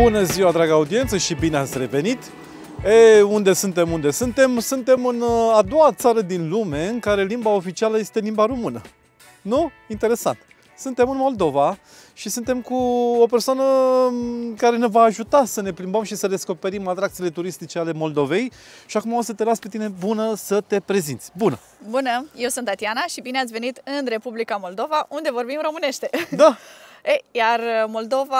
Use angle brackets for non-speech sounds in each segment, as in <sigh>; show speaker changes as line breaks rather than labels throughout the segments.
Bună ziua, dragă audiență, și bine ați revenit! E, unde suntem, unde suntem? Suntem în uh, a doua țară din lume în care limba oficială este limba română. Nu? Interesant. Suntem în Moldova și suntem cu o persoană mm, care ne va ajuta să ne plimbăm și să descoperim atracțiile turistice ale Moldovei. Și acum o să te las pe tine bună să te prezinți. Bună!
Bună! Eu sunt Tatiana și bine ați venit în Republica Moldova, unde vorbim românește. Da! <laughs> E, iar uh, Moldova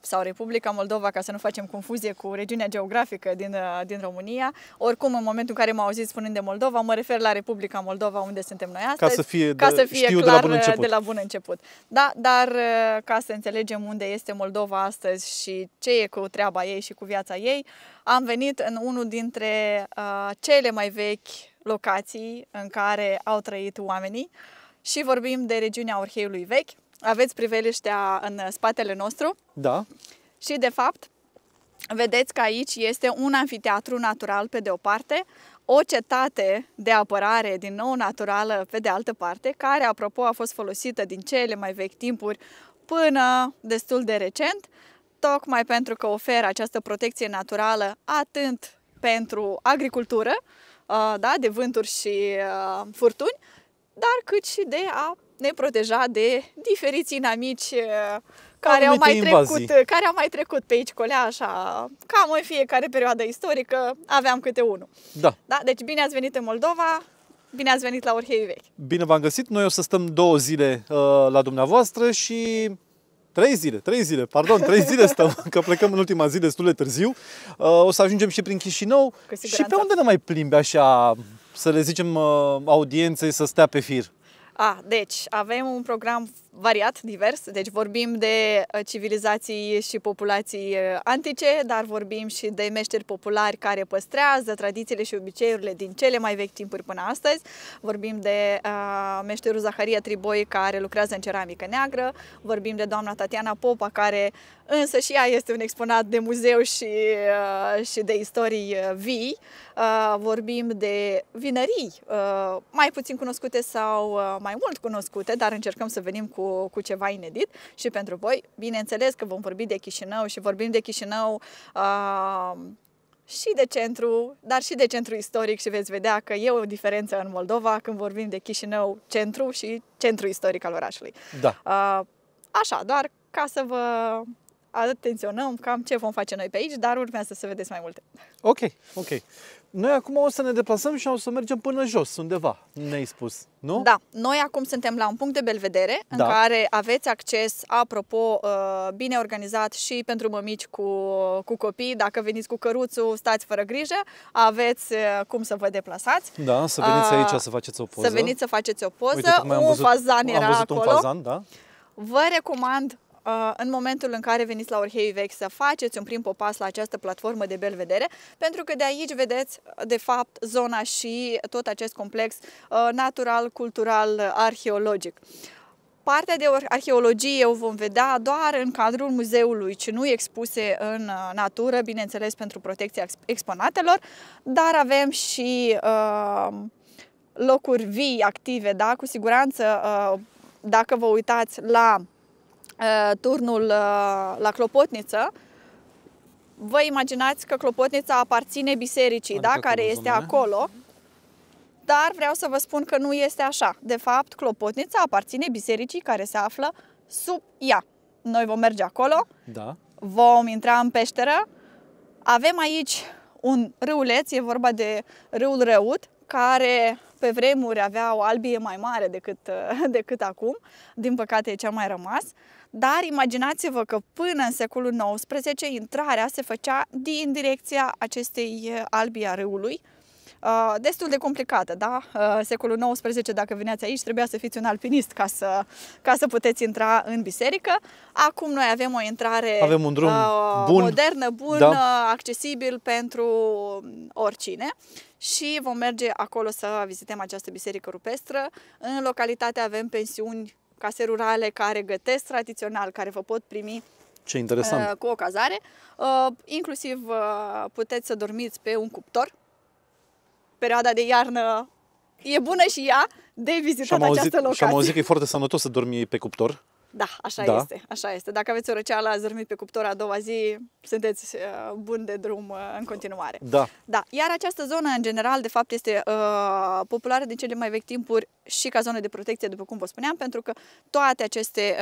sau Republica Moldova, ca să nu facem confuzie cu regiunea geografică din, uh, din România, oricum în momentul în care m-au auzit spunând de Moldova, mă refer la Republica Moldova unde suntem noi astăzi. Ca să fie, ca să fie știu clar de la bun uh, început. De la bun început. Da, dar ca să înțelegem unde este Moldova astăzi și ce e cu treaba ei și cu viața ei, am venit în unul dintre uh, cele mai vechi locații în care au trăit oamenii și vorbim de regiunea Orheiului Vechi, aveți priveliștea în spatele nostru. Da. Și, de fapt, vedeți că aici este un anfiteatru natural pe de o parte, o cetate de apărare, din nou naturală, pe de altă parte, care, apropo, a fost folosită din cele mai vechi timpuri până destul de recent, tocmai pentru că oferă această protecție naturală atât pentru agricultură, uh, da, de vânturi și uh, furtuni, dar cât și de a ne proteja de diferiți inamici uh, care au, mai trecut, uh, care au mai trecut pe aici colea, așa, cam în fiecare perioadă istorică aveam câte unul. Da. da. Deci bine ați venit în Moldova, Bine ați venit la Orhei Vechi!
Bine v-am găsit! Noi o să stăm două zile uh, la dumneavoastră și Trei zile, trei zile, pardon, trei <laughs> zile stăm, că plecăm în ultima zi destul de târziu. Uh, o să ajungem și prin Chișinău și pe unde ne mai plimbe așa, să le zicem uh, audienței să stea pe fir?
Ah, deci avem un program variat, divers, deci vorbim de uh, civilizații și populații uh, antice, dar vorbim și de meșteri populari care păstrează tradițiile și obiceiurile din cele mai vechi timpuri până astăzi. Vorbim de uh, meșterul Zaharia Triboi care lucrează în ceramică neagră, vorbim de doamna Tatiana Popa care însă și ea este un exponat de muzeu și, uh, și de istorii uh, vii. Uh, vorbim de vinării, uh, mai puțin cunoscute sau uh, mai mult cunoscute, dar încercăm să venim cu, cu ceva inedit și pentru voi. Bineînțeles că vom vorbi de Chișinău și vorbim de Chișinău uh, și de centru, dar și de centru istoric și veți vedea că e o diferență în Moldova când vorbim de Chișinău centru și centru istoric al orașului. Da. Uh, așa, doar ca să vă atenționăm cam ce vom face noi pe aici, dar urmează să vedeți mai multe.
Ok, ok. Noi acum o să ne deplasăm și o să mergem până jos, undeva, ne-ai spus, nu? Da.
Noi acum suntem la un punct de belvedere în da. care aveți acces, apropo, uh, bine organizat și pentru mămici cu, cu copii. Dacă veniți cu căruțul, stați fără grijă, aveți uh, cum să vă deplasați. Da, să veniți uh, aici să
faceți o poză. Să veniți să
faceți o poză. Uite, am un văzut, fazan era am văzut acolo. un fazan, da. Vă recomand Uh, în momentul în care veniți la Orhei Vechi să faceți un prim popas la această platformă de belvedere, pentru că de aici vedeți, de fapt, zona și tot acest complex uh, natural, cultural, arheologic. Partea de arheologie o vom vedea doar în cadrul muzeului, ci nu expuse în uh, natură, bineînțeles pentru protecția exponatelor, dar avem și uh, locuri vii, active, da? cu siguranță, uh, dacă vă uitați la Uh, turnul uh, la Clopotniță, vă imaginați că Clopotnița aparține bisericii, adică da, care este acolo, dar vreau să vă spun că nu este așa. De fapt, Clopotnița aparține bisericii care se află sub ea. Noi vom merge acolo, da. vom intra în peșteră, avem aici un râuleț, e vorba de râul Răut, care pe vremuri avea o albie mai mare decât, uh, <laughs> decât acum, din păcate e cea mai rămas. Uh, dar imaginați-vă că până în secolul XIX intrarea se făcea din direcția acestei eh, albi a râului, Uh, destul de complicată, da? Uh, secolul XIX, dacă veneați aici, trebuia să fiți un alpinist ca să, ca să puteți intra în biserică. Acum noi avem o intrare avem un drum uh, bun, modernă, bună, da. accesibil pentru oricine și vom merge acolo să vizităm această biserică rupestră. În localitate avem pensiuni case rurale care gătesc tradițional, care vă pot primi
ce interesant. Uh, cu
o cazare. Uh, inclusiv uh, puteți să dormiți pe un cuptor. Perioada de iarnă e bună și ea de vizitat și am auzit, această locație. Și am auzit că e foarte
sănătos să dormi pe cuptor.
Da, așa da. este, așa este. Dacă aveți o răceală, ați dormit pe cuptor a doua zi, sunteți uh, bun de drum uh, în continuare. Da. Da, iar această zonă, în general, de fapt, este uh, populară din cele mai vechi timpuri și ca zonă de protecție, după cum vă spuneam, pentru că toate aceste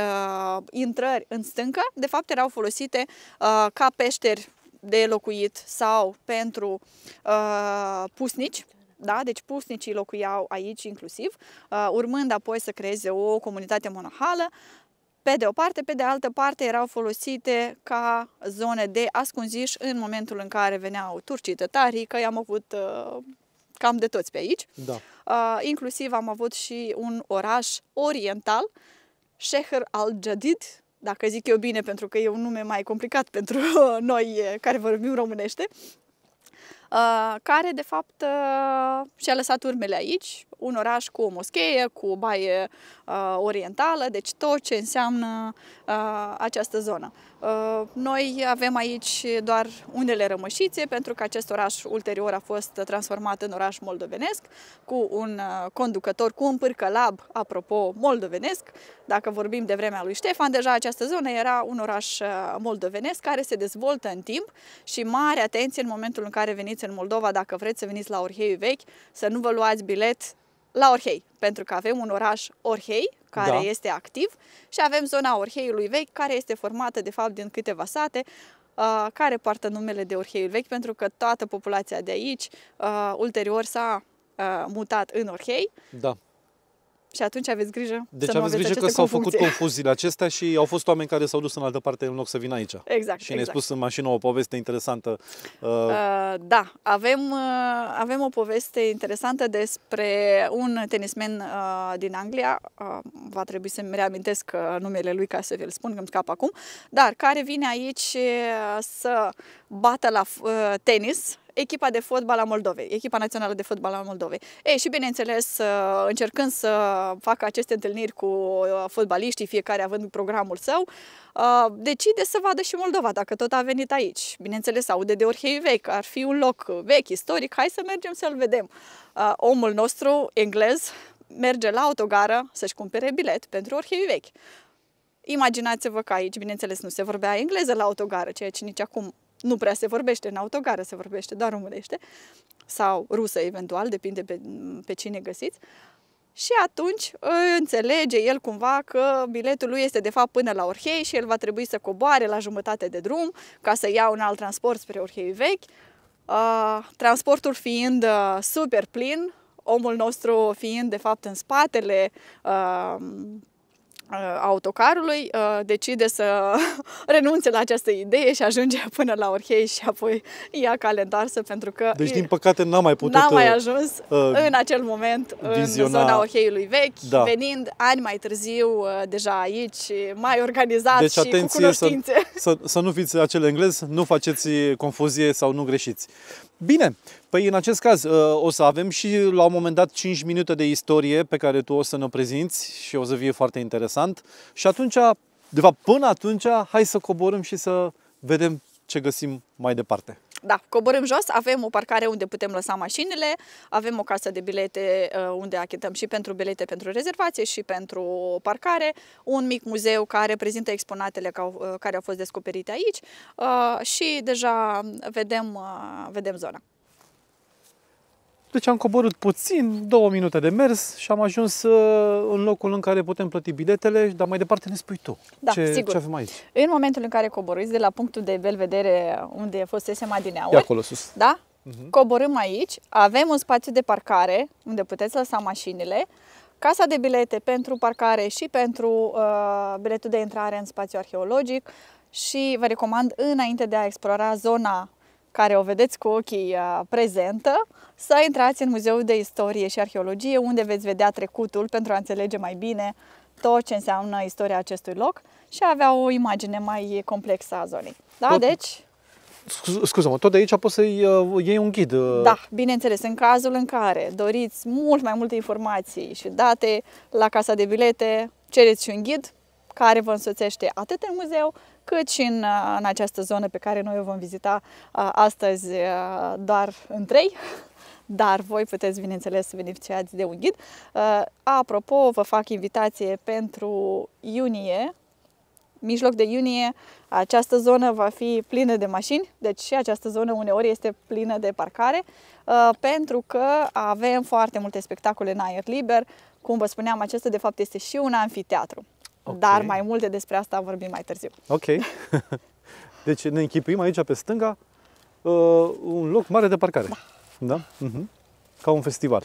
uh, intrări în stâncă, de fapt, erau folosite uh, ca peșteri de locuit sau pentru uh, pusnici. Da? Deci pusnicii locuiau aici inclusiv, uh, urmând apoi să creeze o comunitate monahală pe de o parte, pe de altă parte erau folosite ca zone de ascunziș în momentul în care veneau turcii tătarii, că i-am avut uh, cam de toți pe aici. Da. Uh, inclusiv am avut și un oraș oriental, Sheher al-Jadid, dacă zic eu bine, pentru că e un nume mai complicat pentru <laughs> noi eh, care vorbim românește, Uh, care de fapt uh, și-a lăsat urmele aici, un oraș cu o moschee, cu o baie uh, orientală, deci tot ce înseamnă această zonă. Uh, noi avem aici doar unele rămășițe, pentru că acest oraș ulterior a fost transformat în oraș moldovenesc, cu un uh, conducător, cu un pârcălab, apropo, moldovenesc. Dacă vorbim de vremea lui Ștefan, deja această zonă era un oraș uh, moldovenesc care se dezvoltă în timp și mare atenție în momentul în care veniți în Moldova, dacă vreți să veniți la Orhei Vechi, să nu vă luați bilet la Orhei, pentru că avem un oraș Orhei, care da. este activ, și avem zona Orheiului Vechi, care este formată, de fapt, din câteva sate, uh, care poartă numele de Orheiul Vechi, pentru că toată populația de aici, uh, ulterior, s-a uh, mutat în Orhei. Da și atunci aveți grijă Deci să aveți grijă că s-au făcut confuziile
acestea și au fost oameni care s-au dus în altă parte în loc să vină aici. Exact. Și exact. ne-ai spus în mașină o poveste interesantă. Uh... Uh,
da, avem, uh, avem o poveste interesantă despre un tenismen uh, din Anglia, uh, va trebui să-mi reamintesc uh, numele lui ca să vi-l spun, că îmi scap acum, dar care vine aici uh, să bată la uh, tenis echipa de fotbal a Moldovei, echipa națională de fotbal a Moldovei. Ei, și bineînțeles, uh, încercând să facă aceste întâlniri cu uh, fotbaliștii, fiecare având programul său, uh, decide să vadă și Moldova, dacă tot a venit aici. Bineînțeles, aude de Orhei Vechi, ar fi un loc vechi, istoric, hai să mergem să-l vedem. Omul nostru, englez, merge la autogară să-și cumpere bilet pentru Orhei Vechi. Imaginați-vă că aici, bineînțeles, nu se vorbea engleză la autogară, ceea ce nici acum nu prea se vorbește, în autogară se vorbește, doar românește sau rusă eventual, depinde pe, pe cine găsiți. Și atunci ă, înțelege el cumva că biletul lui este de fapt până la Orhei și el va trebui să coboare la jumătate de drum ca să ia un alt transport spre Orhei vechi. Ă, transportul fiind ă, super plin, omul nostru fiind de fapt în spatele Uh, autocarului, uh, decide să <laughs> renunțe la această idee și ajunge <laughs> până la Orhei și apoi ia calendarsă pentru că... Deci, din
păcate, n-a mai putut... N-a mai uh, ajuns uh, în
acel moment viziona... în zona Orheiului vechi, da. venind ani mai târziu deja aici, mai organizat deci, și atenție, cu cunoștințe.
Să, să, să nu fiți acel englez, nu faceți confuzie sau nu greșiți. Bine, Păi în acest caz uh, o să avem și la un moment dat 5 minute de istorie pe care tu o să ne prezinți și o să fie foarte interesant. Și atunci, de fapt până atunci, hai să coborâm și să vedem ce găsim mai departe.
Da, coborâm jos, avem o parcare unde putem lăsa mașinile, avem o casă de bilete uh, unde achităm și pentru bilete pentru rezervație și pentru parcare, un mic muzeu care prezintă exponatele uh, care au fost descoperite aici și deja vedem, vedem zona.
Deci am coborât puțin, două minute de mers și am ajuns uh, în locul în care putem plăti biletele, dar mai departe ne spui tu da, ce, sigur. ce avem aici.
În momentul în care coborâți de la punctul de belvedere unde SMA din e acolo sus. Da? Uh-huh. Coborâm aici, avem un spațiu de parcare unde puteți lăsa mașinile, casa de bilete pentru parcare și pentru uh, biletul de intrare în spațiu arheologic și vă recomand înainte de a explora zona care o vedeți cu ochii uh, prezentă, să intrați în Muzeul de Istorie și Arheologie, unde veți vedea trecutul pentru a înțelege mai bine tot ce înseamnă istoria acestui loc și avea o imagine mai complexă a zonei. Da, tot, deci...
Scuză-mă, tot de aici poți să uh, iei un ghid. Uh. Da,
bineînțeles, în cazul în care doriți mult mai multe informații și date la casa de bilete, cereți și un ghid care vă însoțește atât în muzeu, cât și în, uh, în această zonă pe care noi o vom vizita uh, astăzi uh, doar în trei, <laughs> dar voi puteți, bineînțeles, să beneficiați de un ghid. Apropo, vă fac invitație pentru iunie, mijloc de iunie, această zonă va fi plină de mașini, deci și această zonă uneori este plină de parcare, pentru că avem foarte multe spectacole în aer liber. Cum vă spuneam, acesta de fapt este și un anfiteatru. Okay. Dar mai multe despre asta vorbim mai târziu.
Ok. <laughs> Deci ne închipuim aici pe stânga uh, un loc mare de parcare. Da? da? Uh-huh. Ca un festival.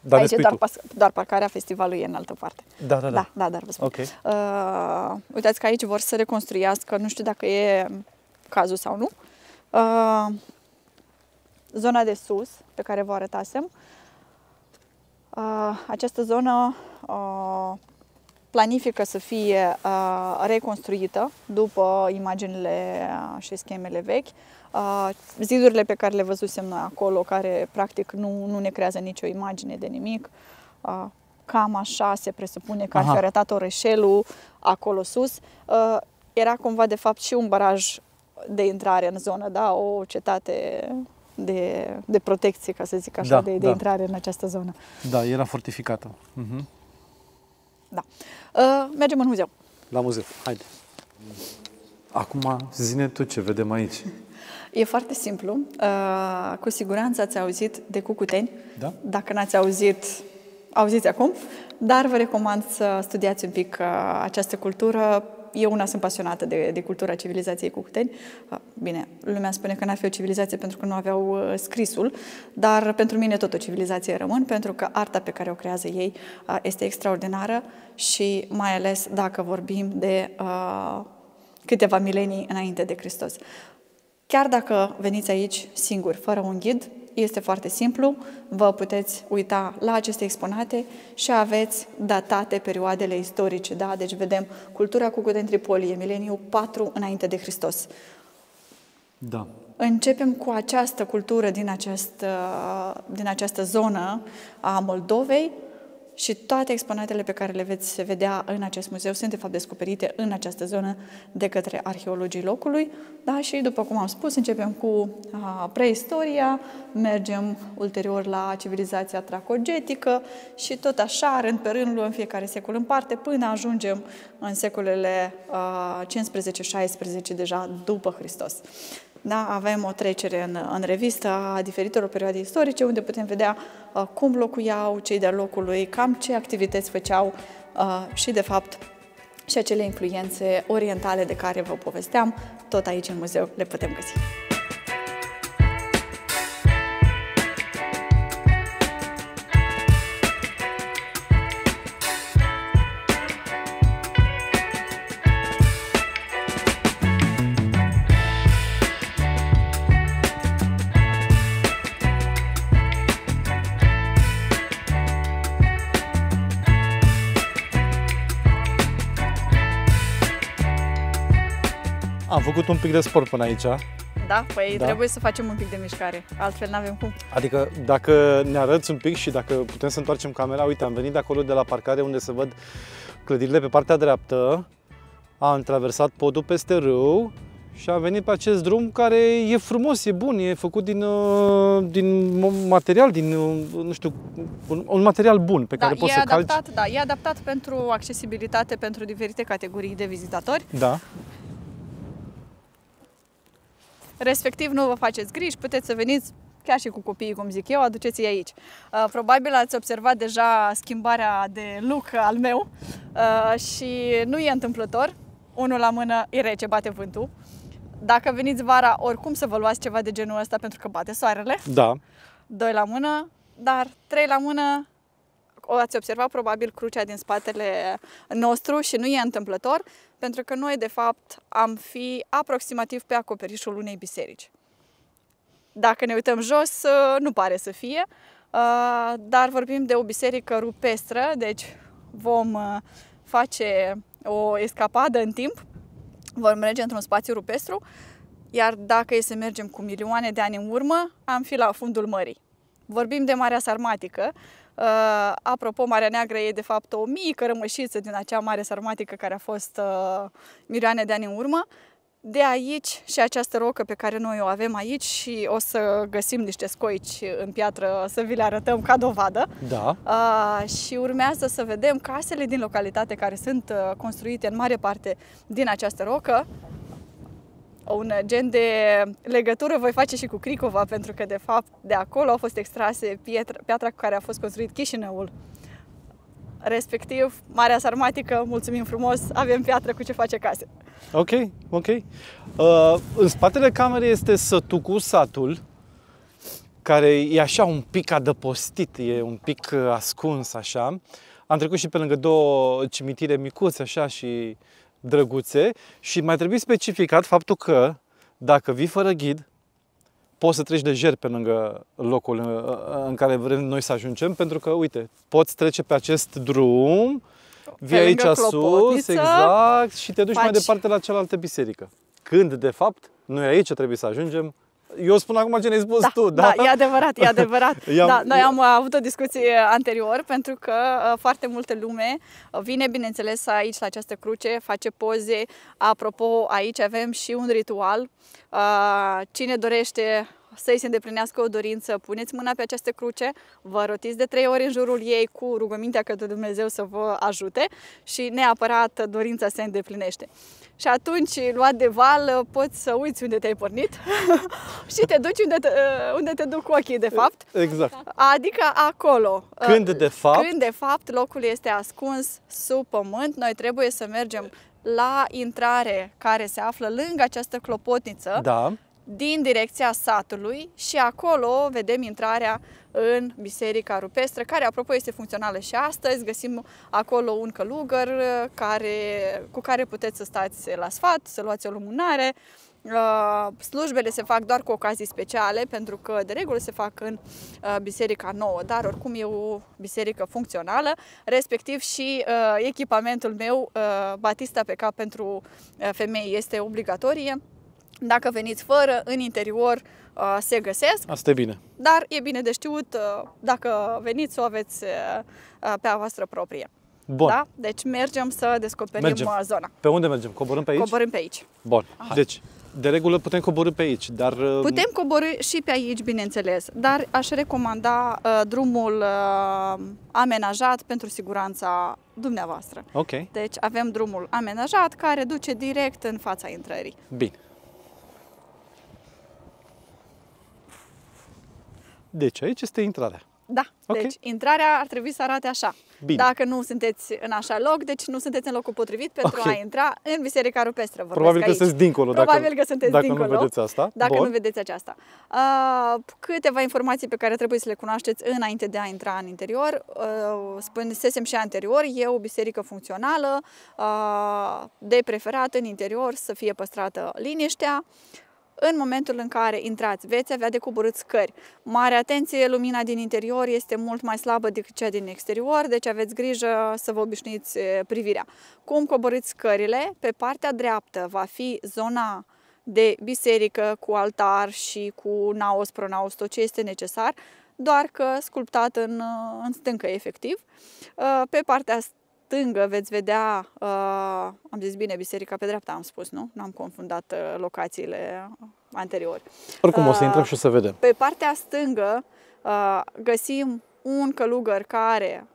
Dar Aici doar,
pas, doar parcarea festivalului e în altă parte. Da, da, da. Da, da dar vă spun. Okay. Uh, uitați că aici vor să reconstruiască, nu știu dacă e cazul sau nu, uh, zona de sus pe care vă arătasem. Uh, această zonă uh, planifică să fie uh, reconstruită după imaginile uh, și schemele vechi. Uh, zidurile pe care le văzusem noi acolo, care practic nu, nu ne creează nicio imagine de nimic, cam așa se presupune că ar fi arătat orășelul acolo sus. Era cumva de fapt și un baraj de intrare în zonă, da? o cetate de, de protecție, ca să zic așa, da, de, de da. intrare în această zonă.
Da, era fortificată. Uh-huh.
Da. Ă, mergem în muzeu.
La muzeu, haide. Acum, zine tu ce vedem aici.
E foarte simplu. Ă, cu siguranță ați auzit de Cucuteni. Da? Dacă n-ați auzit, auziți acum. Dar vă recomand să studiați un pic ă, această cultură eu una sunt pasionată de, de cultura civilizației cucuteni. Ah, bine, lumea spune că n-ar fi o civilizație pentru că nu aveau uh, scrisul, dar pentru mine tot o civilizație rămân, pentru că arta pe care o creează ei ah, este extraordinară și mai ales dacă vorbim de ah, câteva milenii înainte de Hristos. Chiar dacă veniți aici singuri, fără un ghid, este foarte simplu, vă puteți uita la aceste exponate și aveți datate perioadele istorice, da? Deci vedem cultura cu Tripolie, mileniu 4 înainte de Hristos. Da. Începem cu această cultură din această, din această zonă a Moldovei, și toate exponatele pe care le veți vedea în acest muzeu sunt de fapt descoperite în această zonă de către arheologii locului. Da? Și după cum am spus, începem cu a, preistoria, mergem ulterior la civilizația tracogetică și tot așa, rând pe rând, luăm fiecare secol în parte până ajungem în secolele 15-16 deja după Hristos. Da, avem o trecere în, în revistă a diferitelor perioade istorice, unde putem vedea uh, cum locuiau cei de-a locului, cam ce activități făceau uh, și, de fapt, și acele influențe orientale de care vă povesteam, tot aici în muzeu le putem găsi.
Am făcut un pic de sport până aici.
Da? Păi da. trebuie să facem un pic de mișcare, altfel nu avem cum.
Adică dacă ne arăți un pic și dacă putem să întoarcem camera, uite, am venit de acolo de la parcare unde se văd clădirile pe partea dreaptă, am traversat podul peste râu și am venit pe acest drum care e frumos, e bun, e făcut din, uh, din material, din, uh, nu știu, un, un material bun pe da, care poți să adaptat,
calci. Da, e adaptat pentru accesibilitate pentru diferite categorii de vizitatori. Da. Respectiv, nu vă faceți griji, puteți să veniți chiar și cu copiii, cum zic eu, aduceți-i aici. Uh, probabil ați observat deja schimbarea de look al meu uh, și nu e întâmplător. Unul la mână e rece, bate vântul. Dacă veniți vara, oricum să vă luați ceva de genul ăsta pentru că bate soarele. Da. Doi la mână, dar trei la mână O ați observat probabil crucea din spatele nostru și nu e întâmplător pentru că noi, de fapt, am fi aproximativ pe acoperișul unei biserici. Dacă ne uităm jos, ă, nu pare să fie, ă, dar vorbim de o biserică rupestră, deci vom ă, face o escapadă în timp, vom merge într-un spațiu rupestru, iar dacă e să mergem cu milioane de ani în urmă, am fi la fundul mării. Vorbim de Marea Sarmatică, Uh, apropo, Marea Neagră e de fapt o mică rămășiță din acea mare sarmatică care a fost uh, milioane de ani în urmă. De aici și această rocă pe care noi o avem aici și o să găsim niște scoici în piatră să vi le arătăm ca dovadă. Da. Uh, și urmează să vedem casele din localitate care sunt uh, construite în mare parte din această rocă un gen de legătură voi face și cu Cricova, pentru că, de fapt, de acolo a fost extrase pietra, piatra cu care a fost construit Chișinăul. Respectiv, Marea Sarmatică, mulțumim frumos, avem piatră cu ce face case.
Ok, ok. Uh, în spatele camerei este Sătucu, satul, care e așa un pic adăpostit, e un pic uh, ascuns așa. Am trecut și pe lângă două cimitire micuțe așa și drăguțe și mai trebuie specificat faptul că dacă vii fără ghid, poți să treci lejer pe lângă locul uh, uh, în care vrem noi să ajungem, pentru că, uite, poți trece pe acest drum, vii aici sus, exact, și te duci faci... mai departe la cealaltă biserică. Când, de fapt, noi aici trebuie să ajungem eu spun acum ce ne-ai spus da, tu, da? Da, e adevărat, e
adevărat. <laughs> da, noi am avut o discuție anterior pentru că uh, foarte multe lume uh, vine, bineînțeles, aici la această cruce, face poze. Apropo, aici avem și un ritual. Uh, cine dorește să-i se îndeplinească o dorință, puneți mâna pe această cruce, vă rotiți de trei ori în jurul ei cu rugămintea către Dumnezeu să vă ajute și neapărat dorința se îndeplinește. Și atunci, luat de val, poți să uiți unde te-ai pornit <laughs> și te duci unde te, uh, unde te duc ochii, de fapt. Exact. Adică acolo. Uh, când, de fapt? Când, de fapt, locul este ascuns sub pământ, noi trebuie să mergem la intrare care se află lângă această clopotniță da din direcția satului și acolo vedem intrarea în Biserica Rupestră, care apropo este funcțională și astăzi. Găsim acolo un călugăr uh, care, cu care puteți să stați la sfat, să luați o lumânare. Uh, slujbele se fac doar cu ocazii speciale, pentru că de regulă se fac în uh, biserica nouă, dar oricum e o biserică funcțională, respectiv și echipamentul meu, batista pe cap pentru femei, este obligatorie. Dacă veniți fără, în interior uh, se găsesc. Asta e bine. Dar e bine de știut uh, dacă veniți să o aveți uh, pe a voastră proprie. Bun. Da? Deci mergem să descoperim mergem. zona.
Pe unde mergem? Coborâm pe aici? Coborâm pe aici. Bun. Aha. Deci, de regulă putem coborâ pe aici, dar... Putem
coborâ și pe aici, bineînțeles, dar aș recomanda uh, drumul uh, amenajat pentru siguranța dumneavoastră. Ok. Deci avem drumul amenajat care duce direct în fața intrării.
Bine. Deci aici este intrarea.
Da, okay. deci intrarea ar trebui să arate așa. Bine. Dacă nu sunteți în așa loc, deci nu sunteți în locul potrivit pentru okay. a intra în Biserica Rupestră. Probabil că aici. sunteți dincolo. Probabil dacă, că sunteți dacă dincolo. Dacă nu vedeți asta. Dacă Bun. nu vedeți aceasta. Uh, câteva informații pe care trebuie să le cunoașteți înainte de a intra în interior. Uh, Spunesem și anterior, e o biserică funcțională, uh, de preferat în interior să fie păstrată liniștea. Uh, în momentul în care intrați, veți avea de coborât scări. Mare atenție, lumina din interior este mult mai slabă decât cea din exterior, deci aveți grijă să vă obișnuiți privirea. Cum coborâți scările? Pe partea dreaptă va fi zona de biserică cu altar și cu naos, pronaos, tot ce este necesar, doar că sculptat în, în stâncă, efectiv. Pe partea stângă veți vedea, uh, am zis bine, biserica pe dreapta am spus, nu? N-am confundat uh, locațiile anterior. Oricum uh, o să uh, intrăm și o să vedem. Pe partea stângă uh, găsim un călugăr care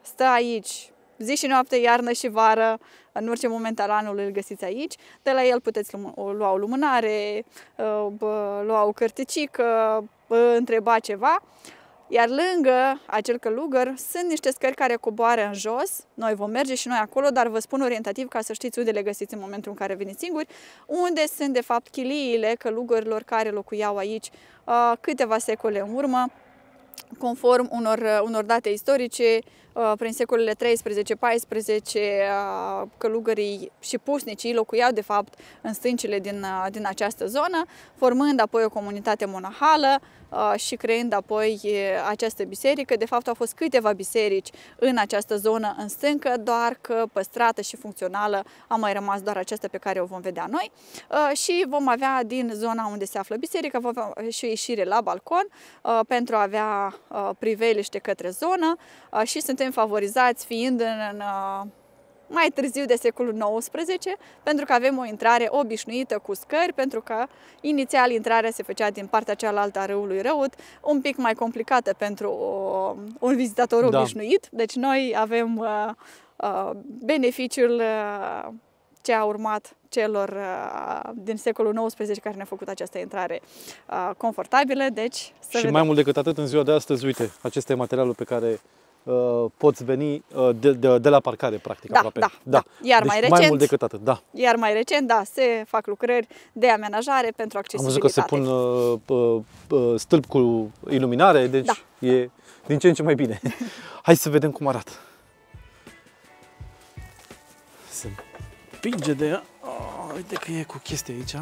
stă aici zi și noapte, iarnă și vară, în orice moment al anului îl găsiți aici. De la el puteți lua o lumânare, uh, lua o cărticică, întreba ceva. Iar lângă acel călugăr sunt niște scări care coboară în jos. Noi vom merge și noi acolo, dar vă spun orientativ ca să știți unde le găsiți în momentul în care veniți singuri, unde sunt de fapt chiliile călugărilor care locuiau aici uh, câteva secole în urmă, conform unor, uh, unor date istorice, Uh, prin secolele 13-14 uh, călugării și pusnicii locuiau de fapt în stâncile din, uh, din această zonă, formând apoi o comunitate monahală și creând apoi această biserică. De fapt au fost câteva biserici în această zonă în stâncă, doar că păstrată și funcțională a mai rămas doar aceasta pe care o vom vedea noi și vom avea din zona unde se află biserica vom avea și o ieșire la balcon pentru a avea priveliște către zonă și suntem suntem favorizați fiind în, în uh, mai târziu de secolul XIX, pentru că avem o intrare obișnuită cu scări, pentru că inițial intrarea se făcea din partea cealaltă a râului Răut, un pic mai complicată pentru o, uh, un vizitator da. obișnuit. Deci noi avem uh, uh, beneficiul uh, ce a urmat celor uh, din secolul XIX care ne au făcut această intrare uh, confortabilă. Deci, să și vedem. mai mult
decât atât, în ziua de astăzi, uite, aceste materialul pe care Uh, poți veni uh, de, de, de la parcare, practic, da, aproape. Da, da. da. Iar deci mai recent, mai mult decât atât, da.
Iar mai recent, da, se fac lucrări de amenajare pentru accesibilitate. Am
văzut că se pun uh, uh, stâlp cu iluminare, deci da, e din ce în ce mai bine. <laughs> Hai să vedem cum arată. Se împinge de ea. Oh, uite că e cu chestia aici.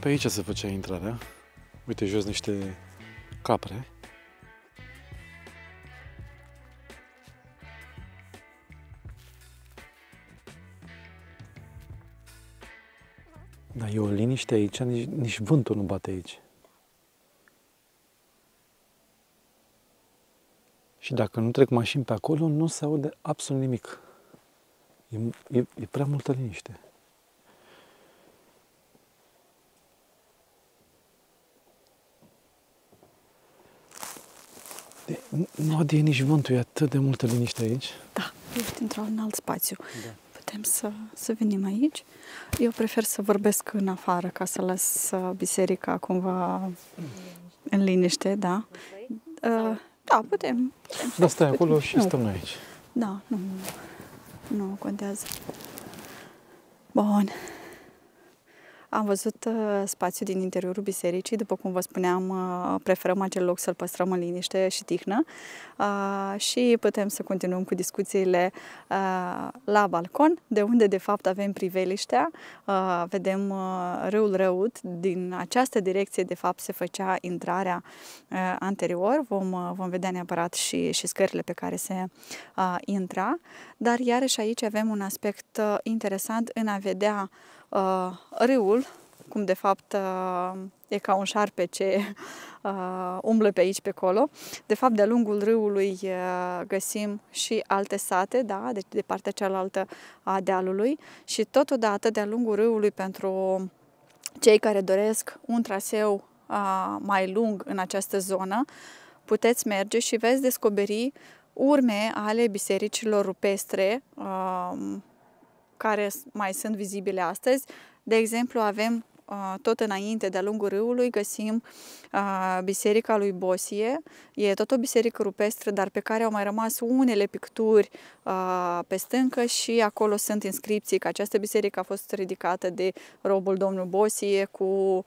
pe aici se făcea intrarea. Uite jos niște capre. Dar e o liniște aici, nici, nici vântul nu bate aici. Și dacă nu trec mașini pe acolo, nu se aude absolut nimic. E, e, e prea multă liniște. De, nu adie nici vântul, e atât de multă liniște aici. Da,
ești într-un alt spațiu. Da. Putem să, să venim aici. Eu prefer să vorbesc în afară ca să las biserica cumva în liniște, da. Uh, da, putem. putem da, stai putem. acolo și nu. stăm noi aici. Da, nu, nu contează. Bun. Am văzut uh, spațiul din interiorul bisericii, după cum vă spuneam, uh, preferăm acel loc să-l păstrăm în liniște și tihnă uh, și putem să continuăm cu discuțiile la balcon, de unde de fapt avem priveliștea, vedem râul Răut, din această direcție de fapt se făcea intrarea anterior, vom, vom vedea neapărat și, și scările pe care se intra, dar iarăși aici avem un aspect interesant în a vedea uh, râul, cum de fapt uh, e ca un șarpe ce <laughs> uh, umblă pe aici, pe acolo. De fapt, de-a lungul râului uh, găsim și alte sate, da? deci de partea cealaltă a dealului și totodată de-a lungul râului pentru cei care doresc un traseu uh, mai lung în această zonă, puteți merge și veți descoperi urme ale bisericilor rupestre uh, care mai sunt vizibile astăzi. De exemplu, avem uh, tot înainte, de-a lungul râului, găsim uh, biserica lui Bosie. E tot o biserică rupestră, dar pe care au mai rămas unele picturi uh, pe stâncă și acolo sunt inscripții că această biserică a fost ridicată de robul domnul Bosie cu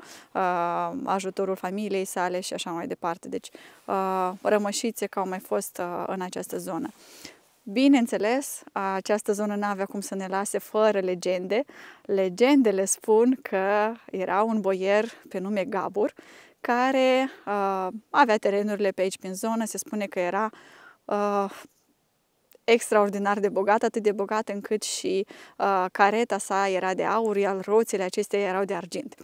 ajutorul familiei sale și așa mai departe. Deci rămășițe că au mai fost în această zonă. Bineînțeles, această zonă nu avea cum să ne lase fără legende. Legendele spun că era un boier pe nume Gabur, care uh, avea terenurile pe aici, prin zonă. Se spune că era uh, extraordinar de bogat, atât de bogat încât și uh, careta sa era de aur, iar roțile acestea erau de argint,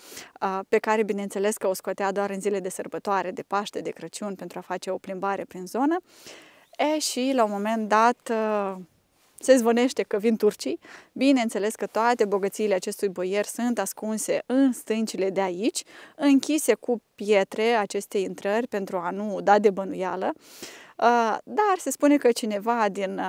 uh, pe care bineînțeles că o scotea doar în zile de sărbătoare, de Paște, de Crăciun, pentru a face o plimbare prin zonă. Uh, E, și la un moment dat ă, se zvonește că vin turcii. Bineînțeles că toate bogățiile acestui boier sunt ascunse în stâncile de aici, închise cu pietre aceste intrări pentru a nu da de bănuială. Ă, dar se spune că cineva din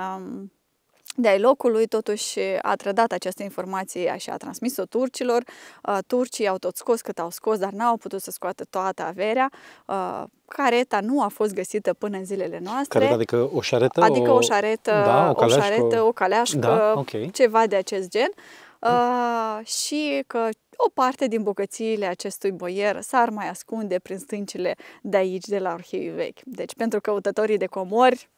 de ai locului, totuși a trădat această informație și a transmis-o turcilor. Uh, turcii au tot scos cât au scos, dar n-au putut să scoată toată averea. Uh, careta nu a fost găsită până în zilele noastre. Careta
adică o șaretă? Adică o șaretă, da, o, caleașcă, o șaretă, o caleașcă, da, okay.
ceva de acest gen. Uh, și că o parte din bucățiile acestui boier s-ar mai ascunde prin stâncile de aici, de la Orhiei Vechi. Deci, pentru căutătorii de comori,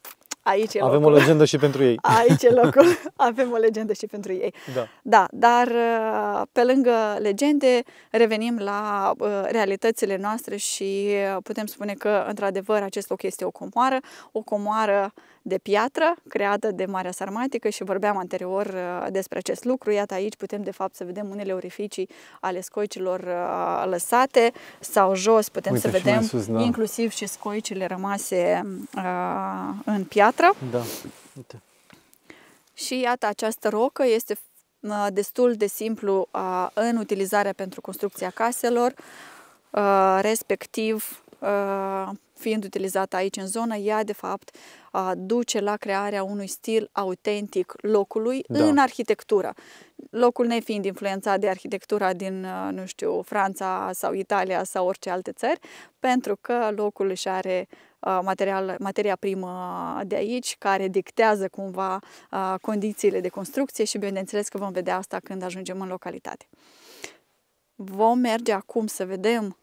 Aici e Avem o legendă
și pentru ei. <laughs> Aici e
<laughs> locul. Avem o legendă și pentru ei. Da. da dar uh, pe lângă legende revenim la uh, realitățile noastre și putem spune că, într-adevăr, acest loc este o comoară. O comoară de piatră creată de Marea Sarmatică și vorbeam anterior uh, despre acest lucru. Iată aici putem de fapt să vedem unele orificii ale scoicilor uh, lăsate sau jos putem Uite, să vedem sus, da. inclusiv și scoicile rămase uh, în piatră. Da. Uite. Și iată această rocă este destul de simplu în utilizarea pentru construcția caselor, respectiv Uh, fiind utilizată aici în zonă, ea de fapt uh, duce la crearea unui stil autentic locului da. în arhitectură. Locul ne fiind influențat de arhitectura din, uh, nu știu, Franța sau Italia sau orice alte țări, pentru că locul își are material, materia primă de aici, care dictează cumva condițiile de construcție și bineînțeles că vom vedea asta când ajungem în localitate. Vom merge acum să vedem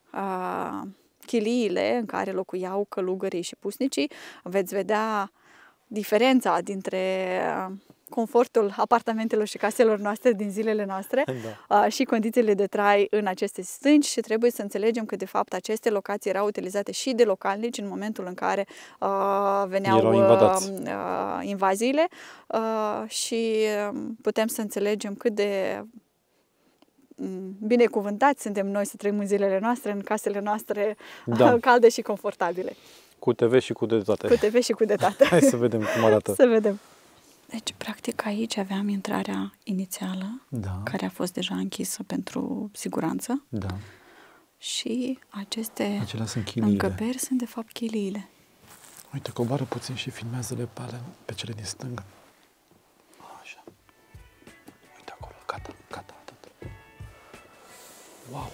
chiliile în care locuiau călugării și pusnicii, veți vedea diferența dintre uh, confortul apartamentelor și caselor noastre din zilele noastre da. Uh, și condițiile de trai în aceste stânci și trebuie să înțelegem că de fapt aceste locații erau utilizate și de localnici în momentul în care uh, veneau uh, uh, invaziile uh, și putem să înțelegem cât de Mm, binecuvântați suntem noi să trăim în zilele noastre, în casele noastre da. <laughs> calde și confortabile.
Cu TV și cu de toate. Cu TV
și cu de toate. <laughs> Hai să vedem cum arată. Să vedem. Deci, practic, aici aveam intrarea inițială, da. care a fost deja închisă pentru siguranță. Da. Și aceste Acelea
sunt încăperi
sunt, de fapt, chiliile.
Uite, coboară puțin și filmează-le pe, pe cele din stânga. Așa. Uite acolo, gata, gata. Wow.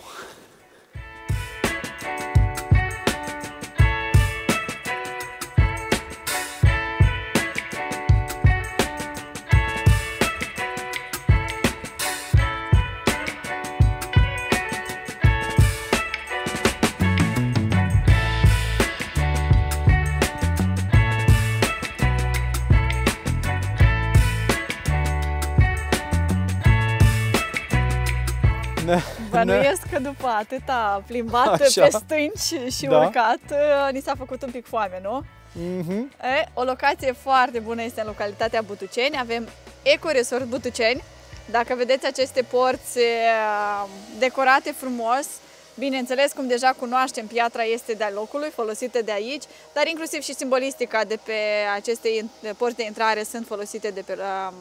bănuiesc că după atâta plimbat Așa. pe stânci și da. urcat, uh, ni s-a făcut un pic foame, nu? Mm-hmm. E, o locație foarte bună este în localitatea Butuceni. Avem Ecoresort Butuceni. Dacă vedeți aceste porți decorate frumos, Bineînțeles, cum deja cunoaștem, piatra este de-a locului, folosită de aici, dar inclusiv și simbolistica de pe aceste porți de intrare sunt folosite de pe, um,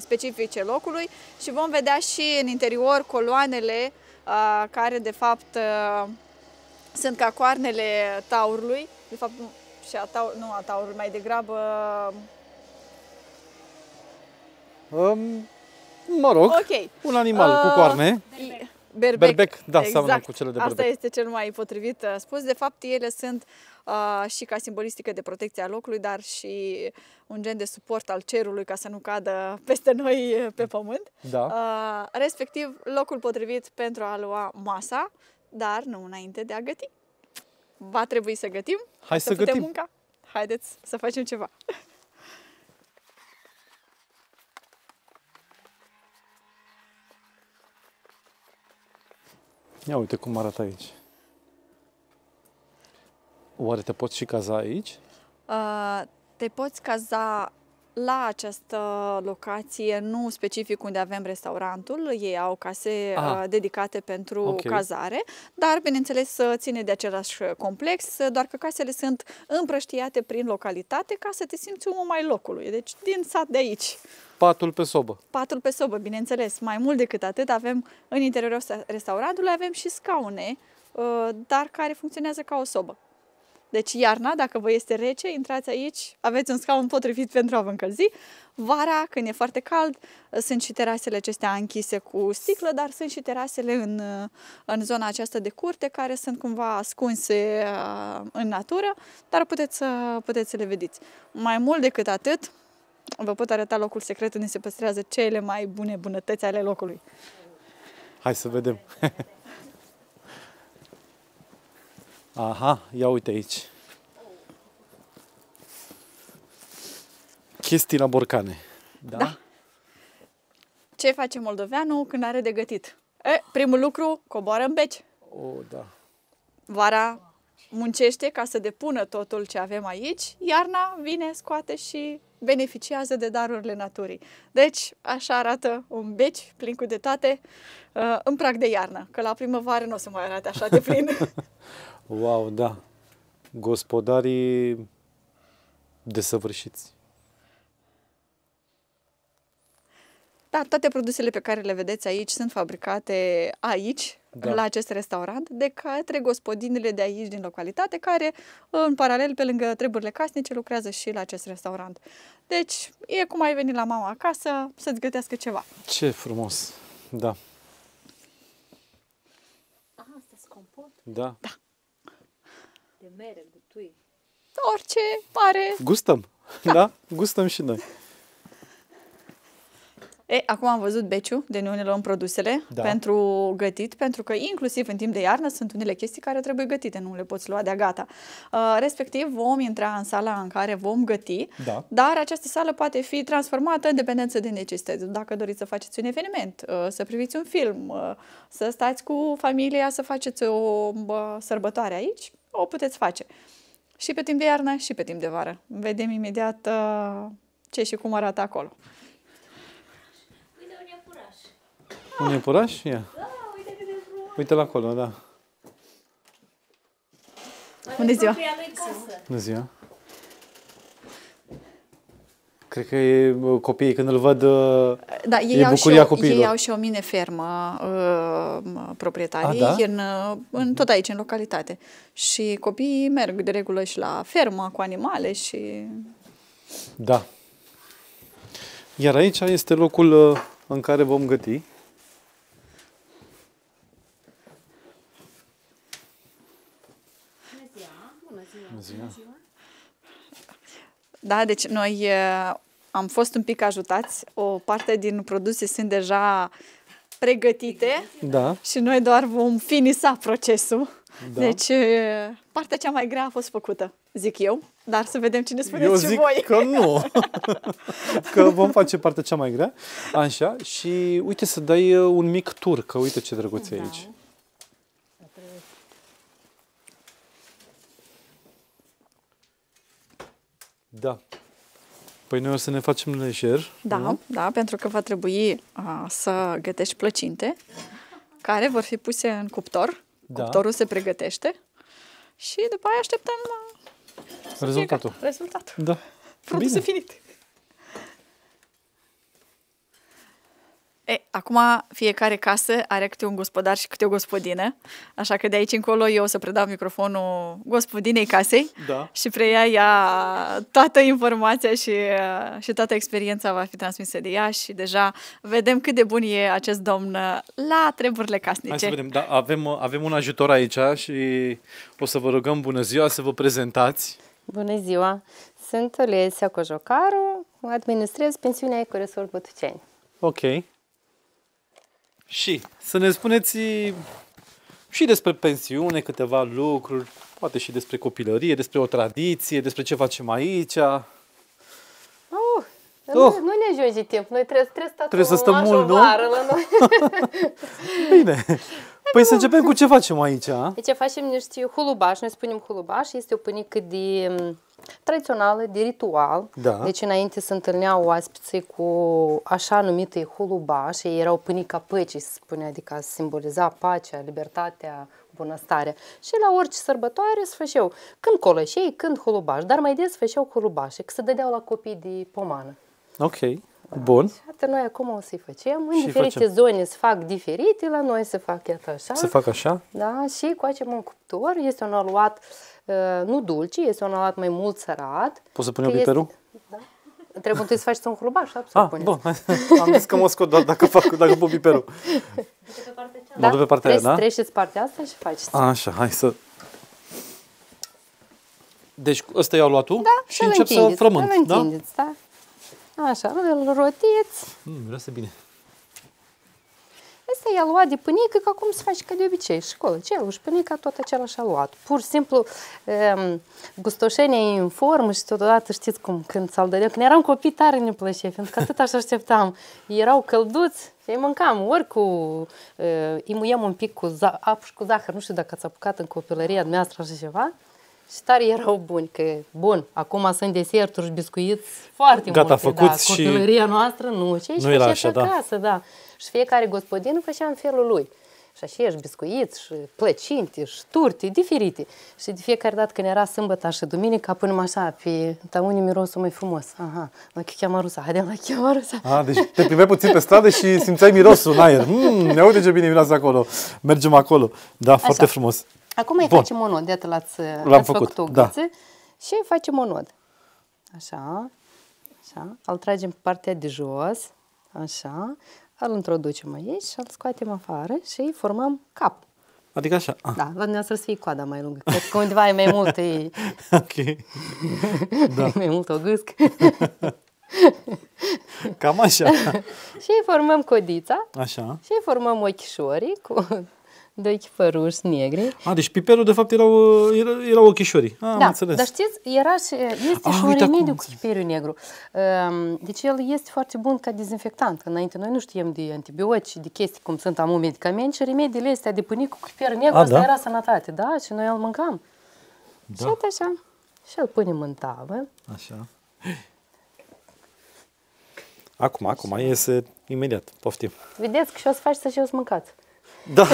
specifice locului și vom vedea și în interior coloanele care de fapt sunt ca coarnele taurului, de fapt și a taur, nu a taurului, mai degrabă...
Um, mă rog, okay. un animal uh, cu coarne.
Berbec, berbec da, exact. seamănă cu cele de berbec. Asta este cel mai potrivit uh, spus. De fapt, ele sunt uh, și ca simbolistică de protecție a locului, dar și un gen de suport al cerului ca să nu cadă peste noi uh, pe pământ. Da. Uh, respectiv, locul potrivit pentru a lua masa, dar nu înainte de a găti. Va trebui să gătim, Hai să, să gătim. munca. Haideți să facem ceva. <laughs>
Ia uite cum arată aici. Oare te poți și caza aici?
Uh, te poți caza la această locație, nu specific unde avem restaurantul, ei au case Aha. Uh, dedicate pentru okay. cazare, dar bineînțeles uh, ține de același uh, complex, doar că casele sunt împrăștiate prin localitate ca să te simți omul mai locului, deci din sat de aici.
Patul pe sobă.
Patul pe sobă, bineînțeles. Mai mult decât atât, avem în interiorul restaurantului avem și scaune, dar care funcționează ca o sobă. Deci iarna, dacă vă este rece, intrați aici, aveți un scaun potrivit pentru a vă încălzi. Vara, când e foarte cald, sunt și terasele acestea închise cu sticlă, dar sunt și terasele în, în zona aceasta de curte, care sunt cumva ascunse uh, în natură, dar puteți puteți să le vedeți. Mai mult decât atât, vă pot arăta locul secret unde se păstrează cele mai bune bunătăți ale locului.
Hai să vedem! <laughs> Aha, ia uite aici. Chestii la borcane. Da? da.
Ce face moldoveanul când are de gătit? E, primul lucru, coboară în beci. O, oh, da. Vara muncește ca să depună totul ce avem aici, iarna vine, scoate și beneficiază de darurile naturii. Deci, așa arată un beci plin cu de toate uh, în prag de iarnă, că la primăvară nu o să mai arate așa de plin. <laughs>
Wow, da. Gospodarii desăvârșiți.
Da, toate produsele pe care le vedeți aici sunt fabricate aici, da. la acest restaurant, de către gospodinile de aici din localitate, care în paralel, pe lângă treburile casnice, lucrează și la acest restaurant. Deci, e cum ai venit la mama acasă să-ți gătească ceva.
Ce frumos! Da.
Asta-ți compot? Da. Da de mere, butui. Da, orice
pare. Gustăm,
da? da? Gustăm și noi.
E, acum am văzut beciu de noi ne luăm produsele da. pentru gătit, pentru că inclusiv în timp de iarnă sunt unele chestii care trebuie gătite, nu le poți lua de gata. Uh, respectiv, vom intra în sala în care vom găti, da. dar această sală poate fi transformată în dependență de necesități. Dacă doriți să faceți un eveniment, uh, să priviți un film, uh, să stați cu familia, să faceți o uh, sărbătoare aici, o puteți face. Și pe timp de iarnă și pe timp de vară. Vedem imediat uh, ce și cum arată acolo.
Uite un iepuraș. Un ah! iepuraș? Ia. Da, uite cât de frumos. Uite-l acolo, da.
Bună ziua! Bună
ziua! Cred că e, copiii când îl văd ă,
da, ei e au bucuria și o, copiilor. Ei au și o mine fermă uh, proprietarii A, da? în, ă, în, tot aici, în localitate. Și copiii merg de regulă și la fermă cu animale și...
Da. Iar aici este locul în care vom găti.
Da, deci noi am fost un pic ajutați. O parte din produse sunt deja pregătite da. și noi doar vom finisa procesul. Da. Deci partea cea mai grea a fost făcută, zic eu, dar să vedem cine spuneți eu zic și voi. că nu,
<laughs> că vom face partea cea mai grea. Așa, și uite să dai un mic tur, că uite ce drăguț e da. aici. Da. Păi noi o să ne facem lejer. Da, nu?
da, pentru că va trebui a, să gătești plăcinte care vor fi puse în cuptor. Da. Cuptorul se pregătește și după aia așteptăm rezultatul. Rezultatul. Da. Produsul Bine. finit. E, acum fiecare casă are câte un gospodar și câte o gospodină, așa că de aici încolo eu o să predau microfonul gospodinei casei da. și preia ea toată informația și, și toată experiența va fi transmisă de ea și deja vedem cât de bun e acest domn la treburile casnice. Hai să vedem,
da, avem, avem un ajutor aici și o să vă rugăm bună ziua să vă prezentați.
Bună ziua!
Sunt Olesia Cojocaru, administrez pensiunea Ecoresor Bătuceni.
Ok. Și să ne spuneți și despre pensiune câteva lucruri, poate și despre copilărie, despre o tradiție, despre ce facem aici. Uh,
nu, oh. nu ne joci timp, noi trebuie, trebuie, trebuie să stăm mult, nu? la noi.
<laughs> Bine. <laughs> Păi să începem cu ce facem aici.
A? Deci facem niște hulubaș, noi spunem hulubaș, este o pânică de mm, tradițională, de ritual. Da. Deci înainte se întâlneau oaspeții cu așa numite ei erau pânica păcii, se spune, adică simboliza pacea, libertatea, bunăstarea. Și la orice sărbătoare se făceau când coloșei, când hulubaș, dar mai des făceau hulubașe, că se dădeau la copii de pomană.
Ok. Bun. Și
atât noi acum o să-i facem. În și diferite facem. zone se fac diferite, la noi se fac iată așa. Se fac așa? Da, și coacem în cuptor. Este un aluat uh, nu dulce, este un aluat mai mult sărat.
Poți să punem piperul? Este...
Da. Trebuie întâi să faci un hrubaș să ah,
bun. <laughs> Am zis că mă scot doar dacă, fac, dacă pun piperul. De pe partea Da, mă duc pe partea aia, da?
Treceți partea asta și faceți. A, așa,
hai să... Deci ăsta i-au luat tu da, și încep să frământ, da?
da? Așa, îl rotiți.
Mm, miroase bine.
Asta i-a luat de pânică, ca cum se face ca de obicei, școală, celuși, pânica, tot același a luat. Pur și simplu, um, ehm, gustoșenia e în formă și totodată știți cum, când saldăreau, când eram copii tare ne plăcea, pentru că atât așa așteptam. Erau călduți, ei mâncam, ori cu, uh, îi muiem un pic cu apă și cu zahăr, nu știu dacă ați apucat în copilăria dumneavoastră așa ceva, și tare erau buni, că bun, acum sunt deserturi și biscuiți foarte Gata, multe. Gata, făcuți da, și... Copilăria noastră, nu, ce nu era așa, da. acasă, da. Și fiecare gospodin făcea în felul lui. Și așa ești biscuiți, și plăcinte, și turte, diferite. Și de fiecare dată când era sâmbătă și duminica, punem așa, pe taunii mirosul mai frumos. Aha, la cheama rusa, haide la cheama rusa. A, deci te priveai puțin pe stradă și simțeai mirosul
în aer. Mm, ne uite ce bine miroase acolo. Mergem acolo. Da, așa. foarte frumos. Acum mai facem
un nod, de atât l-ați, l-am făcut, făcut o gâță da. și facem un nod. Așa, așa, îl tragem pe partea de jos, așa, îl introducem aici și îl scoatem afară și îi formăm cap.
Adică așa? A. Da,
la dumneavoastră să fie coada mai lungă. Cred că undeva e mai mult. E... <laughs> ok. da. <laughs> E mai mult o gâsc. Cam așa. <laughs> și formăm codița. Așa. Și formăm ochișorii cu doi deci chifăruși negri.
A, deci piperul de fapt erau, erau, erau ochișorii. A, da, înțeles. dar
știți, era și, este A, ah, și un remediu cu piperul negru. Ehm, deci el este foarte bun ca dezinfectant. Înainte noi nu știam de antibiotici, de chestii cum sunt amul medicamente și remediile este de pânic cu piperul negru, A, asta da? era sănătate, da? Și noi îl mâncam. Da. Și așa. Și îl punem în tavă.
Așa. Acum, acum, iese imediat. Poftim.
Vedeți că și o să faci să și o să mâncați. Da.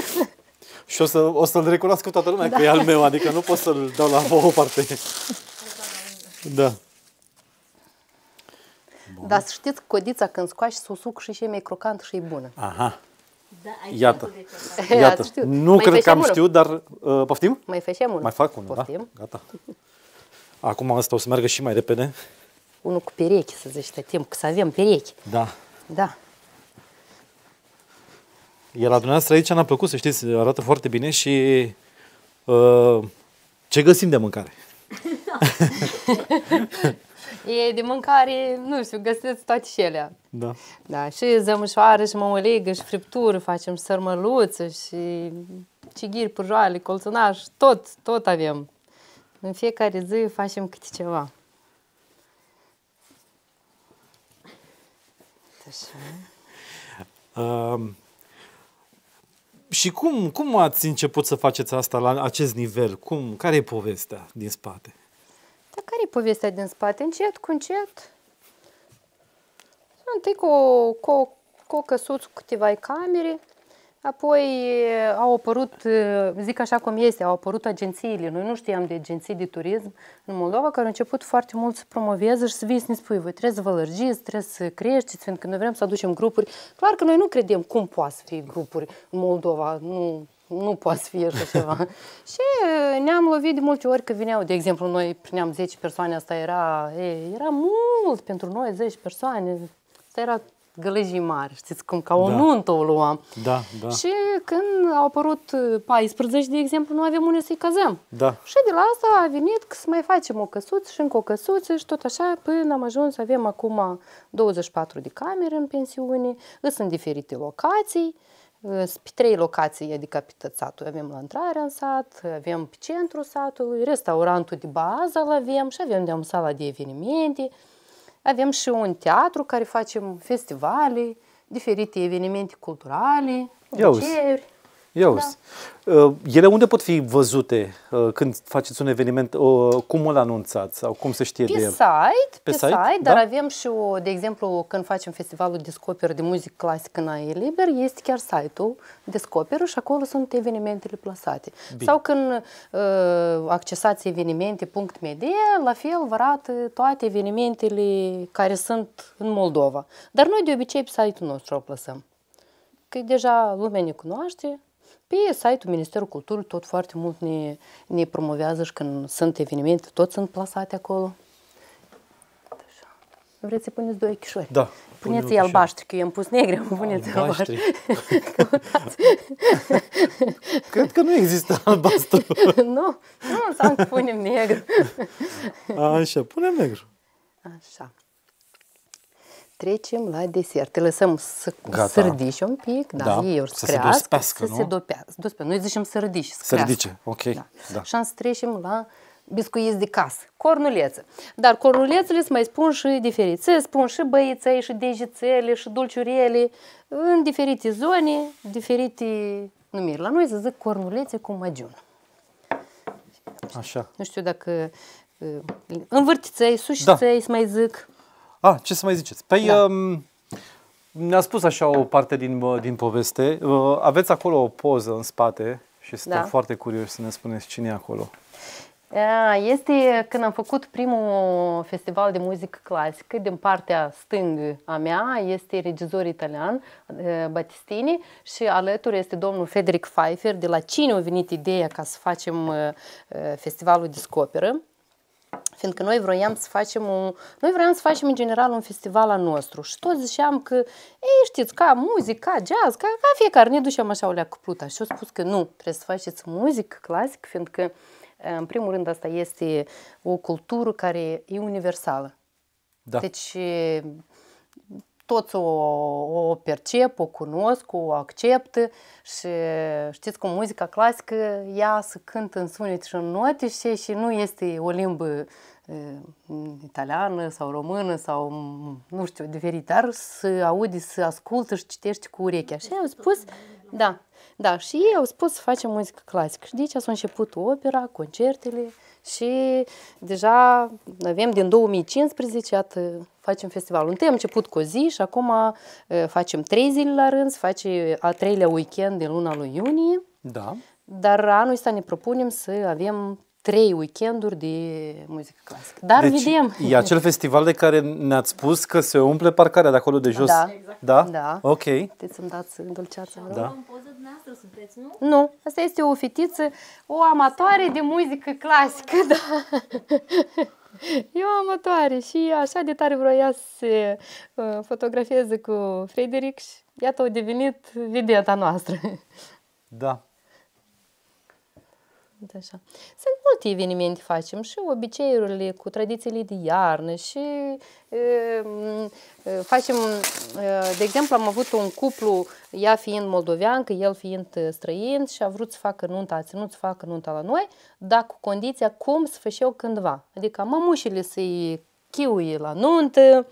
<laughs> și o, să, o să-l cu toată lumea da. că e al meu, adică nu pot să-l dau la o parte. da.
Bun. Dar știți că codița când scoași susuc și e mai crocant și e bună. Aha. Da, <laughs> Iată. Iată. Nu mai cred că am știut, dar
uh, poftim? Mai facem unul. Mai fac unul, da? Gata. Acum asta o să meargă și mai repede.
Unul cu perechi, să zici, timp, că să avem perechi. Da. Da.
Iar la dumneavoastră aici n-a plăcut, să știți, arată foarte bine și uh, ce găsim de mâncare?
<laughs> e de mâncare, nu știu, găsesc toate și ele. Da. Da, și zămâșoare și mămăligă, și friptură, facem sărmăluță, și cighiri, pârjoale, colțunaș, tot, tot avem. În fiecare zi facem câte ceva. Așa.
Um, și cum, cum ați început să faceți asta la acest nivel? Cum, care e povestea din spate?
Dar care e povestea din spate? Încet cu încet. Întâi cu, cu, cu o căsuță, cu câteva camere, Apoi eh, au apărut, eh, zic așa cum este, au apărut agențiile. Noi nu știam de agenții de turism în Moldova, care au început foarte mult să promoveze și să vii să ne spui, voi trebuie să vă lărgiți, trebuie să creșteți, fiindcă noi vrem să aducem grupuri. Clar că noi nu credem cum poate să fie grupuri în Moldova, nu nu poate să fie așa ceva. <laughs> și eh, ne-am lovit de multe ori că vineau, de exemplu, noi prineam 10 persoane, asta era, e, era mult pentru noi, 10 persoane, asta era gălăjii mari, știți cum, ca o da. nuntă o luam. Da, da. Și când au apărut 14, uh, de exemplu, nu avem unde să-i cazăm. Da. Și de la asta a venit că să mai facem o căsuță și încă o căsuță și tot așa, până am ajuns, să avem acum 24 de camere în pensiune, sunt diferite locații, uh, pe trei locații, adică pe satul. Avem la intrare în sat, avem pe centrul satului, restaurantul de bază îl avem și avem de o sala de evenimente. Avem și un teatru care facem festivale, diferite evenimente culturale, Eu Ia Da.
Uh, ele unde pot fi văzute uh, când faceți un eveniment? Uh, cum îl anunțați sau
cum se știe pe de el? Site, pe, pe site, site da? dar avem și, o, de exemplu, când facem festivalul Descoperi de muzică clasică în aer liber, este chiar site-ul Descoperi și acolo sunt evenimentele plasate. Bine. Sau când uh, accesați evenimente.media, la fel vă arată toate evenimentele care sunt în Moldova. Dar noi de obicei pe site-ul nostru o plasăm. Că deja lumea ne cunoaște, pe site-ul Ministerul Culturii tot foarte mult ne, ne promovează și când sunt evenimente, tot sunt plasate acolo. Vreți să puneți doi chișori? Da. Puneți pune albaștri, că eu am pus negre, puneți albaștri. <laughs> Cred că nu există albastru. <laughs> nu, nu înseamnă că punem negru. <laughs> Așa, punem negru. Așa. Trecem la desert. Te lăsăm să Gata. sărdiși un pic, da, da. ei să crească, se dospească, să nu? se dopească. Dospe. Noi zicem sărdiși, să Sărdice,
ok. Da. Da. Și
am să trecem la biscuiți de casă, cornulețe. Dar cornulețele se mai spun și diferiți, Se spun și băiței, și dejițele, și dulciurele, în diferite zone, diferite numiri. La noi se zic cornulețe cu magiun. Așa. Nu știu dacă uh, învârtiței, sușiței, da. să mai zic.
Ah, ce să mai ziceți? Păi, da. um, ne-a spus așa o parte din, uh, din poveste. Uh, aveți acolo o poză în spate și sunt da. foarte curioși să ne spuneți cine e acolo.
Este când am făcut primul festival de muzică clasică, din partea stângă a mea este regizor italian uh, Battistini și alături este domnul Frederic Pfeiffer, de la cine a venit ideea ca să facem uh, festivalul Descoperă. Fiindcă noi vroiam să facem un, noi vroiam să facem în general un festival al nostru și toți ziceam că, ei știți, ca muzică, ca jazz, ca, ca fiecare, ne ducem așa o leacă pluta. Și eu spus că nu, trebuie să faceți muzică clasică, fiindcă, eh, în primul rând, asta este o cultură care e universală. Da. Deci, toți o, o percep, o cunosc, o accept și știți cum muzica clasică ea se cântă în sunet și în note și, și nu este o limbă e, italiană sau română sau nu știu, diferit, dar să audi, să ascultă și citești cu urechea. Și au spus, da, da, și ei au spus să facem muzică clasică. Și deci a început opera, concertele și deja avem din 2015, iată, facem festivalul. Întâi am început cu o zi și acum facem trei zile la rând, se face a treilea weekend din luna lui iunie. Da. Dar anul ăsta ne propunem să avem trei weekenduri de muzică clasică. Dar deci, vedem. E acel
festival de care ne-ați spus că se umple parcarea de acolo de jos. Da.
Exact. Da? Da. Ok. Puteți să-mi dați îndulceața. Da. da. Sunteți, nu? nu, asta este o fetiță, o amatoare de muzică clasică, <laughs> da. <laughs> Eu amatoare și așa de tare vroia să se uh, fotografieze cu Frederic și iată, au devenit vedeta noastră. Da. Așa. Sunt multe evenimente facem și obiceiurile cu tradițiile de iarnă și e, e, facem, e, de exemplu, am avut un cuplu, ea fiind moldoveancă, el fiind străin și a vrut să facă nunta, a ținut să facă nunta la noi, dar cu condiția cum să fășeau cândva. Adică mămușile să-i chiuie la nuntă,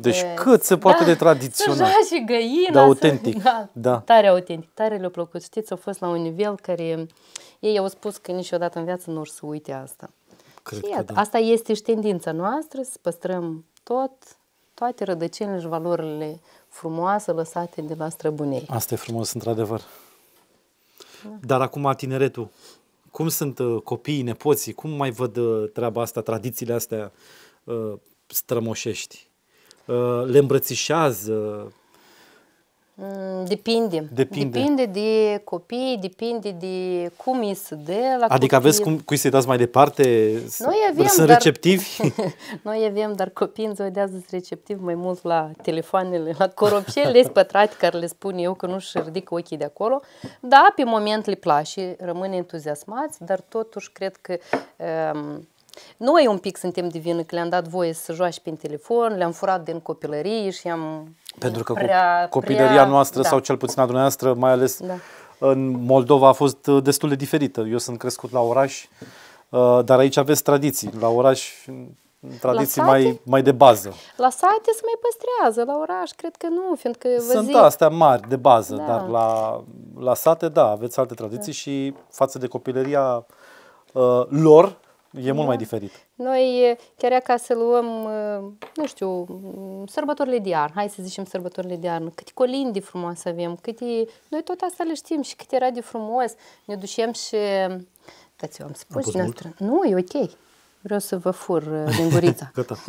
deci de... cât se poate da, de tradițional. Să și găina. Da, autentic. Să... Da, da. Tare autentic. Tare le-a plăcut. Știți, au fost la un nivel care ei au spus că niciodată în viață nu o să uite asta. Cred și că da. asta este și tendința noastră, să păstrăm tot, toate rădăcinile și valorile frumoase lăsate de la străbunei.
Asta e frumos, într-adevăr. Da. Dar acum tineretul, cum sunt uh, copiii, nepoții, cum mai văd uh, treaba asta, tradițiile astea uh, strămoșești? Uh, le îmbrățișează?
Mm, depinde. Depinde. Depinde de copii, depinde de cum îi se dă la Adică copii. aveți cum,
cui să-i dați mai departe? Noi avem, sunt dar, receptivi?
<laughs> noi avem, dar copiii în ziua de azi sunt receptivi mai mult la telefoanele, la coropșele pătrate care le spun eu că nu-și ridic ochii de acolo. Da, pe moment le place, rămân entuziasmați, dar totuși cred că um, noi un pic suntem de vină că le-am dat voie să joace prin telefon, le-am furat din copilărie și am...
Pentru că prea, copilăria prea, noastră, da. sau cel puțin a dumneavoastră, mai ales da. în Moldova, a fost uh, destul de diferită. Eu sunt crescut la oraș, uh, dar aici aveți tradiții. La oraș tradiții mai, mai de bază.
La sate se mai păstrează, la oraș cred că nu, fiindcă vă Sunt zic... astea
mari, de bază, da. dar la, la sate, da, aveți alte tradiții da. și față de copilăria uh, lor, E mult da. mai diferit.
Noi, chiar ca să luăm, nu știu, sărbătorile de iarnă, hai să zicem sărbătorile de iarnă, câte colini frumoase avem, câte... Noi tot asta le știm și cât era de frumos. Ne ducem și... Dați-o, am spus. Am nu, e ok. Vreau să vă fur din uh, gurița. <laughs> <laughs>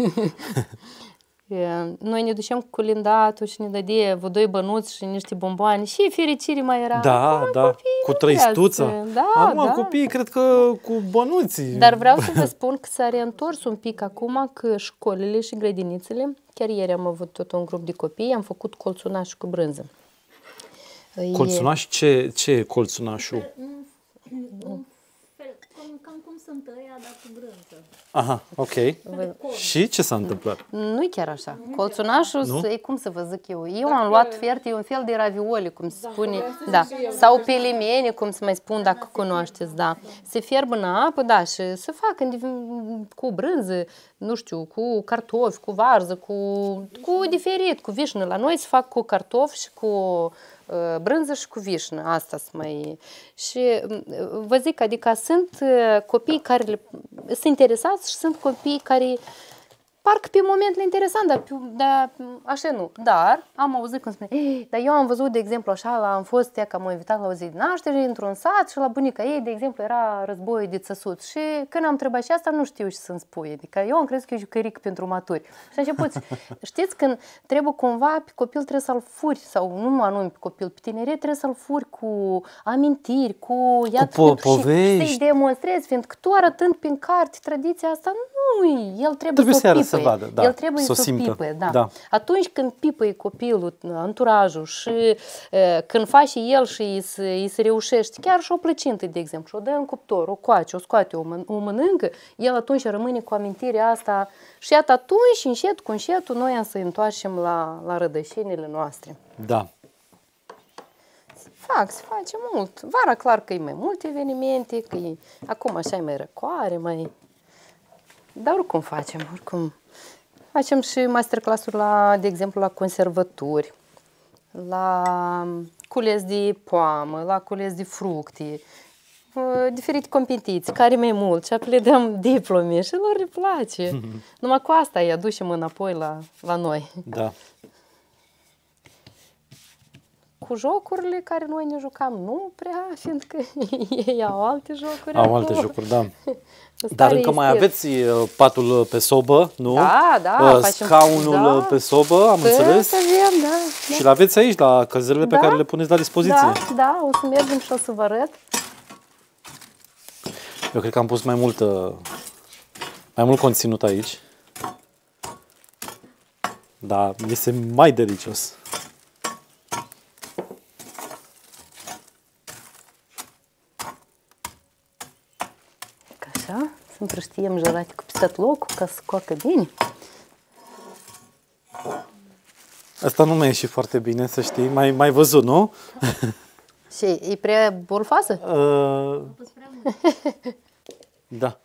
Noi ne ducem cu lindatul și ne dădea vă doi bănuți și niște bomboane și fericire mai era. Da,
Acum, da, cu trăistuță.
Da, Acum da. copiii
cred că cu bănuții. Dar vreau să vă
spun că s-a reîntors un pic acum că școlile și grădinițele, chiar ieri am avut tot un grup de copii, am făcut colțunaș cu brânză. Colțunaș?
Ce, ce e colțunașul? cam, cam cum sunt ăia, dar cu grânță. Aha, ok. Și ce s-a întâmplat?
Nu i chiar așa. Colțunașul, nu? e cum să vă zic eu, eu dacă... am luat fiert, e un fel de ravioli, cum se da, spune, da. sau pelimeni, cum se mai spun, dacă da, cunoașteți, da. da. Se fierb în apă, da, și se fac cu brânză, nu știu, cu cartofi, cu varză, cu, cu diferit, cu vișnă. La noi se fac cu cartofi și cu brânză și cu vișnă, asta sunt mai... Și vă zic, adică sunt copii care sunt interesați și sunt copii care Parcă pe moment le interesant, dar, pe, dar așa nu. Dar am auzit cum spune, dar eu am văzut, de exemplu, așa, la, am fost, ea, că m-a invitat la o zi de naștere, într-un sat și la bunica ei, de exemplu, era război de țăsut. Și când am întrebat și asta, nu știu ce să-mi spui. Adică eu am crezut că e jucăric pentru maturi. Și a început, <laughs> știți, când trebuie cumva, pe copil trebuie să-l furi, sau nu anume pe copil, pe tineret trebuie să-l furi cu amintiri, cu, iată, cu po- povești. Și, să-i demonstrezi, fiindcă tu arătând prin carte tradiția asta, nu, el trebuie, trebuie să o să vadă, da, el trebuie să, să simtă. pipă, Da. da. Atunci când pipăie copilul, anturajul și când faci el și îi se, îi se reușește, chiar și o plăcintă, de exemplu, și o dă în cuptor, o coace, o scoate, o, mân- o mănâncă, el atunci rămâne cu amintirea asta și iată atunci, încet cu încetul, noi am să întoarcem la, la rădășinile noastre. Da. Fac, se face mult. Vara clar că e mai multe evenimente, că e, acum așa e mai răcoare, mai... Dar oricum facem, oricum Facem și masterclass-uri, la, de exemplu, la conservături, la um, cules de poamă, la cules de fructe, uh, diferite competiții, care mai mult și le dăm diplome și lor le place. <laughs> Numai cu asta îi aducem înapoi la, la noi. Da cu jocurile care noi ne jucam, nu prea, <laughs> fiindcă ei au alte jocuri. Au acolo. alte jocuri, da. <laughs> Dar încă mai aveți
uh, patul uh, pe sobă, nu? Da, da. Uh, scaunul da. pe sobă, am păi, înțeles. Să
da. da. Și l-aveți
aici, la căzările da, pe care le puneți la dispoziție. Da,
da, o să mergem și o să vă arăt.
Eu cred că am pus mai mult, mai mult conținut aici. Da, este mai delicios.
Pentru că știem jurate cu pisat locul ca să coacă bine.
Asta nu mai e și foarte bine, să știi. Mai, mai văzut, nu?
<laughs> Și e prea borfasă? Uh...
<laughs> da.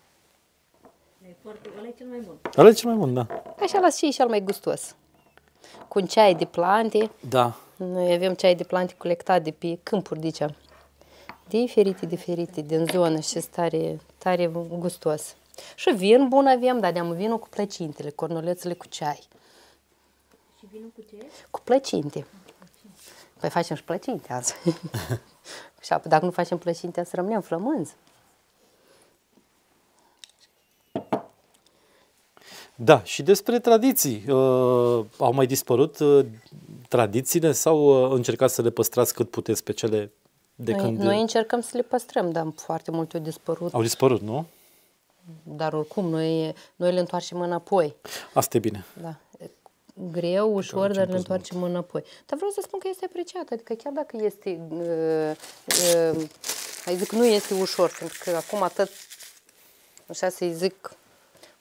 Ăla e cel mai bun. Ăla e cel mai bun, da.
Așa las și cel mai gustos. Cu un ceai de plante. Da. Noi avem ceai de plante colectat de pe câmpuri, ziceam diferite, diferite din zonă și tare, tare gustos. Și vin bun avem, dar am vinul cu plăcintele, cornulețele cu ceai. Și vinul cu ce? Cu plăcinte. Păi facem și plăcinte azi. <laughs> și apă, dacă nu facem plăcinte, să rămânem flămânzi.
Da, și despre tradiții. Uh, au mai dispărut uh, tradițiile sau uh, încercați să le păstrați cât puteți pe cele de noi, când... noi
încercăm să le păstrăm, dar foarte multe au dispărut. Au dispărut, nu? Dar oricum, noi, noi le întoarcem înapoi. Asta e bine. Da. Greu, ușor, dar ne întoarcem mult. înapoi. Dar vreau să spun că este apreciat, adică chiar dacă este... Uh, uh, zic, nu este ușor, pentru că acum atât, așa să-i zic,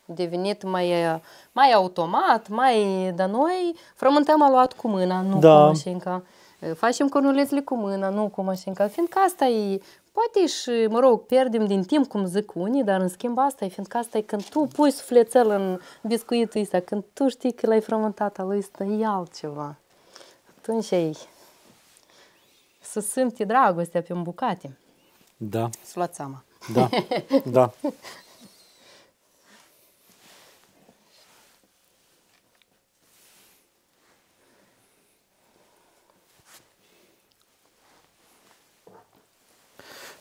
devenit mai, mai automat, mai... Dar noi frământăm a luat cu mâna, nu da. cu mașinca. Э, facem cornulețele cu mâna, nu cu mașinca, fiindcă asta e, poate și, mă rog, pierdem din timp, cum zic unii, dar în schimb asta e, fiindcă asta e când tu pui sufletel în biscuitul ăsta, când tu știi că l-ai frământat al ăsta, e altceva. Atunci ei să simți dragostea pe un bucate.
Da. Să luați seama.
Da, da. <laughs>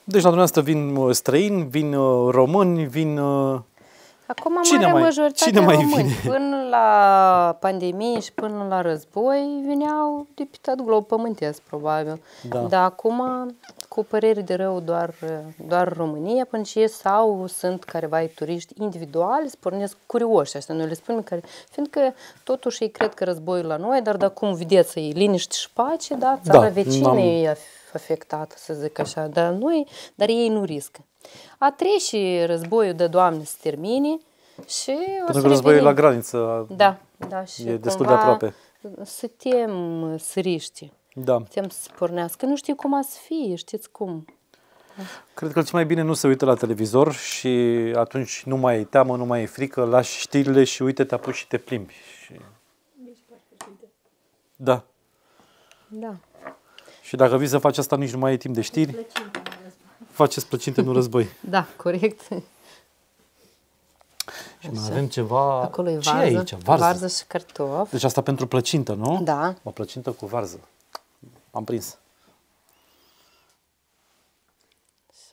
Deci la dumneavoastră vin uh, străini, vin uh, români, vin... Uh,
acum cine mai, majoritate cine mai Vine? Până la pandemie și până la război vineau de pe tot glob pământesc, probabil. Da. Dar acum, cu păreri de rău, doar, doar România, până și sau sunt careva turiști individuali, spornesc curioși, așa noi le spunem, care, fiindcă totuși ei cred că războiul la noi, dar dacă cum vedeți, e liniște și pace, da, țara da, vecină e afectată, să zic așa, dar, noi, dar ei nu riscă. A și războiul de Doamne se termine și o Pentru că războiul la graniță da, da, și e destul de aproape. Să tem săriște. Da. Tem să pornească. Nu știu cum a să fie, știți cum.
Cred că cel mai bine nu se uită la televizor și atunci nu mai e teamă, nu mai e frică, lași știrile și uite, te apuci și te plimbi. Și... Da. Da. Și dacă vii să faci asta, nici nu mai e timp de știri. Plăcinte, Faceți plăcinte, nu război.
<laughs> da, corect.
Și mai avem ceva... Acolo e varză, Ce e aici? Varză. varză
și cartofi. Deci
asta pentru plăcintă, nu? Da. O plăcintă cu varză. Am prins.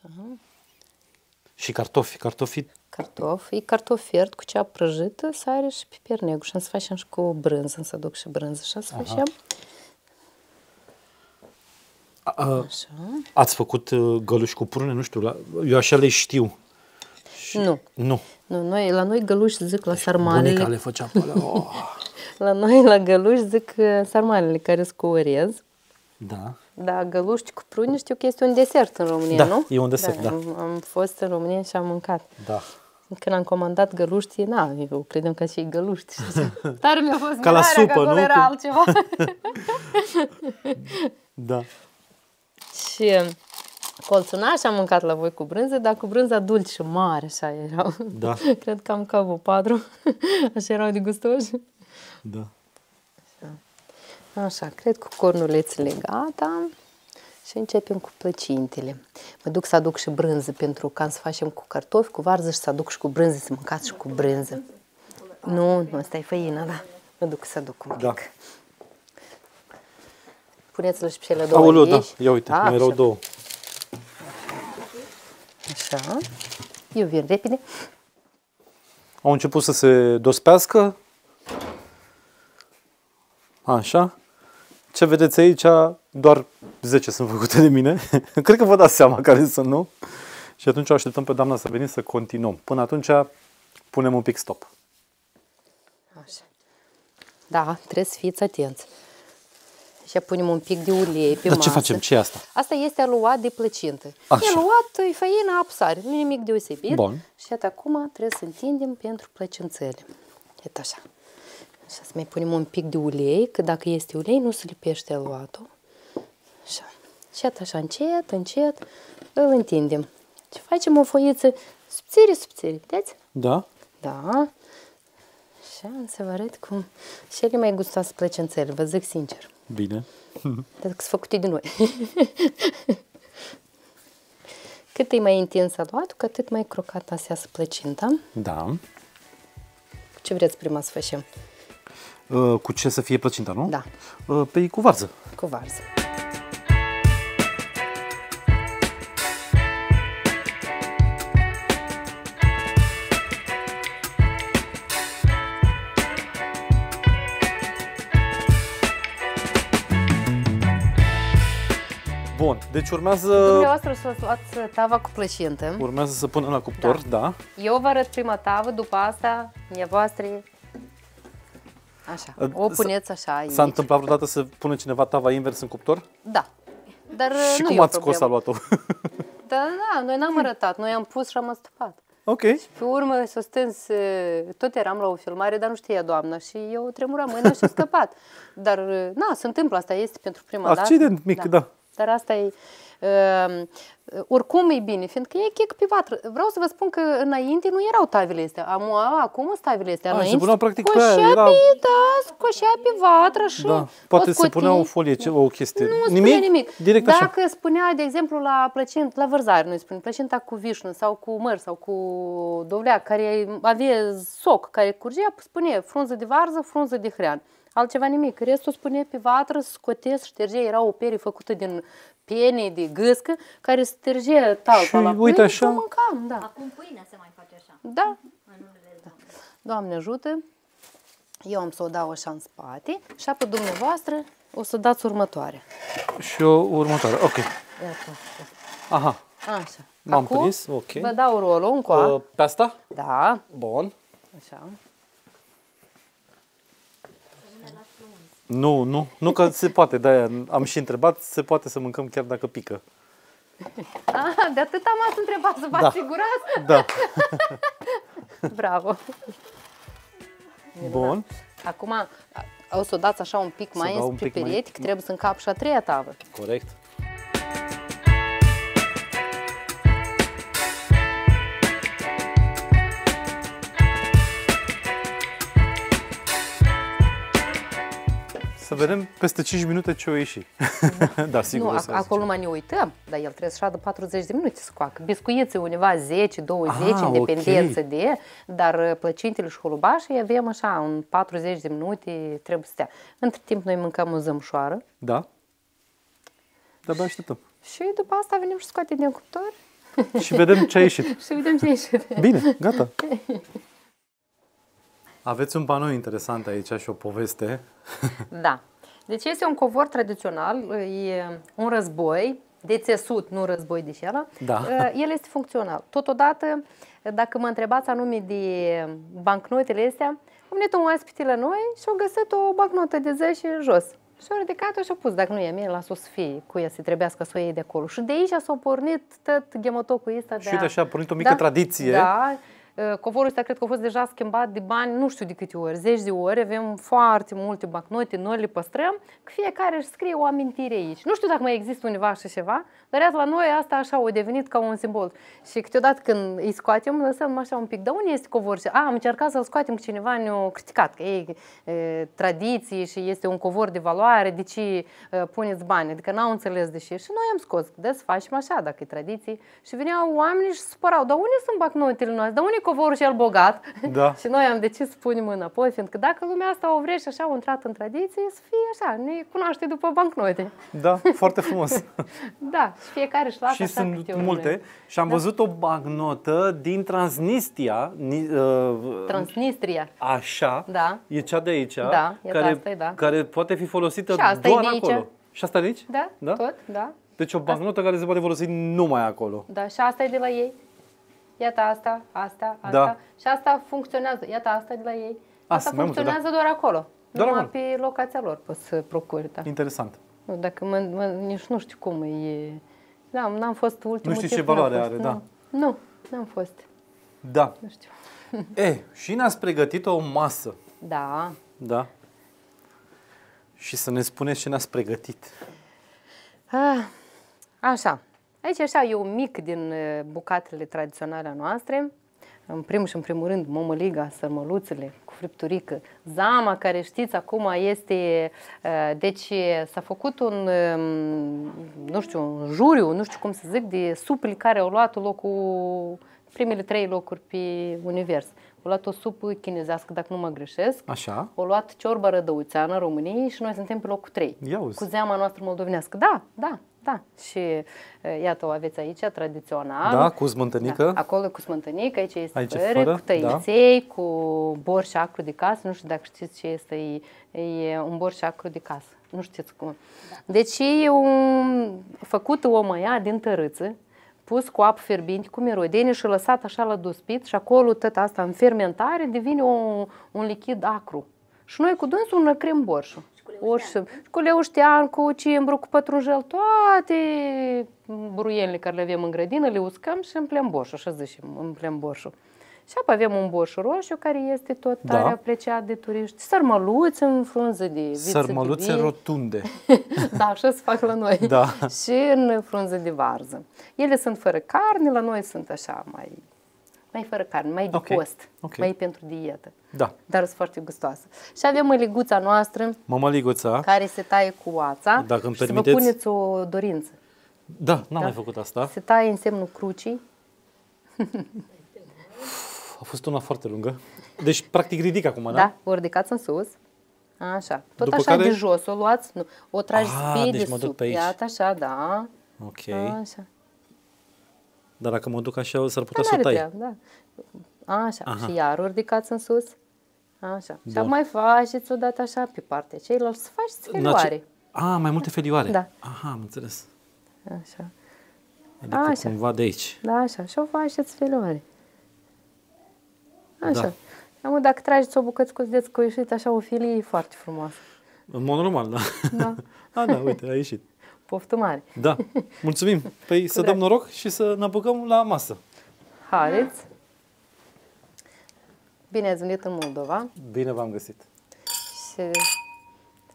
Așa. Și cartofi, cartofi...
Cartofi, e cartof fiert cu cea prăjită, sare și piper negru. Și am să facem și cu brânză, am să aduc și brânză și am să Aha.
A, ați făcut uh, găluși cu prune? Nu știu, la, eu așa le știu. Și, nu. Nu.
Nu, noi, la noi găluși zic la deci sarmale. Bunica le făcea pe alea. Oh. <laughs> la noi, la găluși, zic uh, sarmalele care sunt cu orez. Da. Da, găluști cu prune știu că este un desert în România, da, nu? e un desert, da. da. Am, am fost în România și am mâncat. Da. Când am comandat găluști, na, eu credem că și găluști. <laughs> Dar mi-a fost Ca la supă, că nu? era altceva. <laughs> da și um, și am mâncat la voi cu brânză, dar cu brânza dulce și mare, așa erau. Da. <laughs> Cred că am cavul patru, <laughs> așa erau de gustoși. Da. Așa. așa, cred cu cornulețele gata și începem cu plăcintele. Mă duc să aduc și brânză, pentru că am să facem cu cartofi, cu varză și să aduc și cu brânză, să mâncați și cu brânză. Nu, nu, asta e făină, da. Mă duc să aduc un da. pic. Da puneți l și pe cele două Aoleu, da. Ia uite, A, ah, mai erau două. Așa. Eu vin repede.
Au început să se dospească. Așa. Ce vedeți aici, doar 10 sunt făcute de mine. <laughs> Cred că vă dați seama care sunt, nu? Și atunci o așteptăm pe doamna să venim să continuăm. Până atunci punem un pic stop.
Așa. Da, trebuie să fiți atenți și punem un pic de ulei pe Dar masă. ce facem? ce asta? Asta este aluat de plăcintă. Așa. E aluat, e făină, apsare, nu nimic deosebit. Bun. Și iată, acum trebuie să întindem pentru plăcințele. E așa. Așa, să mai punem un pic de ulei, că dacă este ulei, nu se lipește aluatul. Așa. Și iată așa, încet, încet, îl întindem. Și facem o foiță subțire, subțire, vedeți? Da. Da. Așa, să vă arăt cum și el mai gustoasă plăcințele, vă zic sincer. Bine. Dar s-a făcut de noi. <laughs> cât e mai intens aluatul, cu atât mai crocata se iasă plăcinta. Da. Ce vreți prima să facem?
Uh, cu ce să fie plăcinta, nu? Da. Uh, Pe păi cu varză. Cu varză. Bun, deci urmează... Dumneavoastră
să luați tava cu plăcintă.
Urmează să punem la cuptor, da. da.
Eu vă arăt prima tavă, după asta, dumneavoastră... Așa, ă, o puneți așa S-a întâmplat
vreodată să pune cineva tava invers în cuptor?
Da. Dar și uh, nu cum ați scos aluatul? <laughs> Da, da, noi n-am arătat, noi am pus și am stupat. Ok. Și pe urmă s-a stâns, uh, tot eram la o filmare, dar nu știa doamna și eu tremuram mâna și a scăpat. Dar, uh, na, se întâmplă asta, este pentru prima Accident dată. Accident mic, da. da. Dar asta e... Uh, oricum e bine, fiindcă e chic pe vatră. Vreau să vă spun că înainte nu erau tavile astea. Am, acum tavile astea. Ah, înainte, a, se punea practic pe aia, era... pe, da, scoșea pe vatră și da. Poate o se punea o
folie, ce o chestie. Nu nimic? nimic. Direct Dacă
așa. spunea, de exemplu, la plăcint, la vărzare, noi spunem, plăcinta cu vișnă sau cu măr sau cu dovleac, care avea soc, care curgea, spune frunză de varză, frunză de hrean altceva nimic. Restul spune pe vatră, scotes, șterge, era o pere făcută din pene, de gâscă, care șterge talpa și, la uite așa. și mâncam, da. Acum pâinea se mai face așa. Da. da. Doamne ajută, eu am să o dau așa în spate și apă dumneavoastră o să dați următoare.
Și o următoare, ok. Iată. Aha. Așa. M-am prins, ok. Vă dau rolul încoa.
Pe asta? Da. Bun. Așa.
Nu, nu, nu că se poate, de am și întrebat, se poate să mâncăm chiar dacă pică.
Ah, de atât am ați întrebat, să vă da. asigurați? Da. <laughs> Bravo. Bun. Acum o să o dați așa un pic mai în piperiet, mai... că trebuie să încap și a treia tavă.
Corect. Să vedem peste 5 minute ce o ieși. Da, <laughs> da sigur. Nu, ac- acolo
mai ne uităm, dar el trebuie să de 40 de minute să coacă. Biscuiții undeva 10, 20, ah, în dependență okay. de, dar uh, plăcintele și holubașii avem așa, un 40 de minute trebuie să stea. Între timp noi mâncăm o zămșoară.
Da. bă, așteptăm.
Și după asta venim și scoatem din cuptor. Și vedem ce a ieșit. <laughs> și vedem ce a ieșit. Bine, gata. <laughs>
Aveți un panou interesant aici și o poveste.
Da. Deci este un covor tradițional, e un război, de țesut, nu război de șelă. da. Eh, el este funcțional. Totodată, dacă mă întrebați anume de bancnotele astea, Am venit un oaspite la noi și au găsit o bancnotă de 10 jos. Și au ridicat-o și au pus, dacă nu e mie, las o să fie cu ea, să trebuiască să o iei de acolo. Și de aici s-a pornit tot ghemotocul ăsta. De și uite așa a pornit o mică da, tradiție. Da, Eh, covorul ăsta cred că a fost deja schimbat de bani nu știu de câte ori, zeci de ori, avem foarte multe bacnote, noi le păstrăm, că fiecare își scrie o amintire aici. Nu știu dacă mai există undeva așa ceva, dar iată la noi asta așa a devenit ca un simbol. Și câteodată când îi scoatem, lăsăm așa un pic, dar unde este covor? Și, a, ah, am încercat să-l scoatem, că cineva ne-a criticat, că ei tradiții și este un covor de valoare, de ce e, puneți bani? Adică n-au înțeles de ce. Și noi am scos, des facem așa, dacă e tradiții. Și veneau oamenii și supărau, dar unde sunt bacnotele noastre? Dar unde covorul cel bogat da. <laughs> și noi am decis să punem înapoi, fiindcă dacă lumea asta o vrește, și așa au intrat în tradiție, să fie așa, ne cunoaște după bancnote.
Da, foarte frumos.
<laughs> da, și fiecare își lasă Și așa sunt multe.
Și am da. văzut o bancnotă din Transnistria. Uh,
Transnistria.
Așa. Da. E cea de aici. Da, care, asta da. care poate fi folosită și asta doar e de aici. Și asta de aici? Da, da? tot, da. Deci o bancnotă asta... care se poate folosi numai acolo.
Da, și asta e de la ei iată asta, asta, asta. Da. Și asta funcționează, iată asta de la ei. Ah, asta, asta funcționează multe, da. doar acolo. Doar numai acolo. pe locația lor poți să procuri. Da. Interesant. Nu, dacă mă, mă, nici nu știu cum e. Da, n-am fost ultimul Nu știi ce valoare fost, are, nu. da. Nu, n-am fost.
Da. Nu știu. <laughs> E, eh, și ne-ați pregătit o masă. Da. Da. Și să ne spuneți ce ne-ați pregătit.
A, ah, așa. Aici așa e un mic din uh, bucatele tradiționale noastre. În primul și în primul rând, mămăliga, sărmăluțele cu fripturică, zama care știți acum este... Uh, deci s-a făcut un, um, nu știu, un juriu, nu știu cum să zic, de supli care au luat locul, primele trei locuri pe univers. Au luat o supă chinezească, dacă nu mă greșesc. Așa. Au luat ciorbă rădăuțeană României și noi suntem pe locul 3. Cu zeama noastră moldovenească. Da, da, da, și iată o aveți aici, tradițional. Da, cu
smântânică. Da,
acolo cu smântânică, aici este aici fără, fără, cu tăiței, da. cu borș acru de casă. Nu știu dacă știți ce este, e, un borș acru de casă. Nu știți cum. Da. Deci e un, făcut o măia din tărâță, pus cu apă fierbinte, cu mirodenie și lăsat așa la duspit și acolo tot asta în fermentare devine un un lichid acru. Și noi cu dânsul năcrim borșul. Orșă, culeuștean cu cimbru, cu pătrunjel, toate bruienile care le avem în grădină, le uscăm și împlem boșul, așa zicem, împlem boșul. Și apoi avem un boș roșu care este tot da. tare apreciat de turiști. Sărmăluțe în frunză de viță Sărmăluțe de vie. rotunde. <laughs> da, așa se fac la noi. Da. Și în frunză de varză. Ele sunt fără carne, la noi sunt așa mai mai fără carne, mai de okay. cost, okay. mai pentru dietă. Da. Dar sunt foarte gustoasă. Și avem măliguța noastră,
Mămăliguța.
care se taie cu oața Dacă îmi și permiteți... să vă puneți o dorință.
Da, n-am da? mai
făcut asta. Se taie în semnul crucii.
A fost una foarte lungă. Deci, practic, ridic acum, da? Da,
o ridicați în sus. Așa. Tot După așa care... de jos o luați, nu. o tragi ah, pe deci de mă duc sub, pe aici. Iată, așa, da.
Ok. Așa. Dar dacă mă duc așa, s-ar putea da, să o tai. Treabă,
da. Așa, Aha. și iar ridicați în sus. Așa. Bun. Și mai faceți dată așa pe partea ceilalți, să faceți felioare. Ace...
A, mai multe felioare. Da. Aha, am înțeles. Așa. Adică
așa. cumva de aici. Da, așa. Și o faceți felioare. Da. Așa. Da. Am, dacă trageți o bucăți cu cu ieșit, așa o filie e foarte frumoasă.
În mod normal, da. Da. <laughs> A, da, uite, a ieșit poftă mare. Da, <laughs> mulțumim. Păi să dăm noroc și să ne apucăm la masă.
Haideți! Bine ați venit în Moldova!
Bine v-am găsit!
Și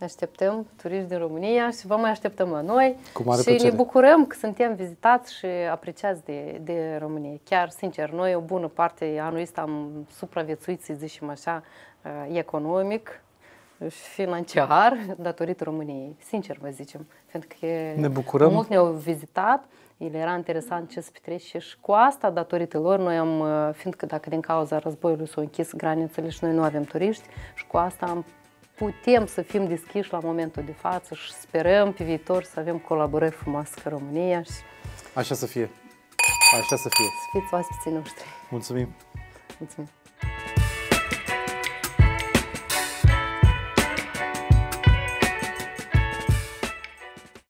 așteptăm turiști din România și vă mai așteptăm la noi. Cu mare și plăcere. ne bucurăm că suntem vizitați și apreciați de, de România. Chiar, sincer, noi o bună parte anul ăsta am supraviețuit, să zicem așa, uh, economic, financiar <laughs> datorită României, sincer vă zicem, pentru că ne bucurăm. mult ne-au vizitat, el era interesant ce se petrece și cu asta, datorită lor, noi am, uh, fiindcă dacă din cauza războiului s-au închis granițele și noi nu avem turiști, și cu asta am putem să fim deschiși la momentul de față și sperăm pe viitor să avem colaborări frumoase cu România. Și...
Așa să fie. Așa să fie. Să
fiți oaspeții noștri. Mulțumim. Mulțumim.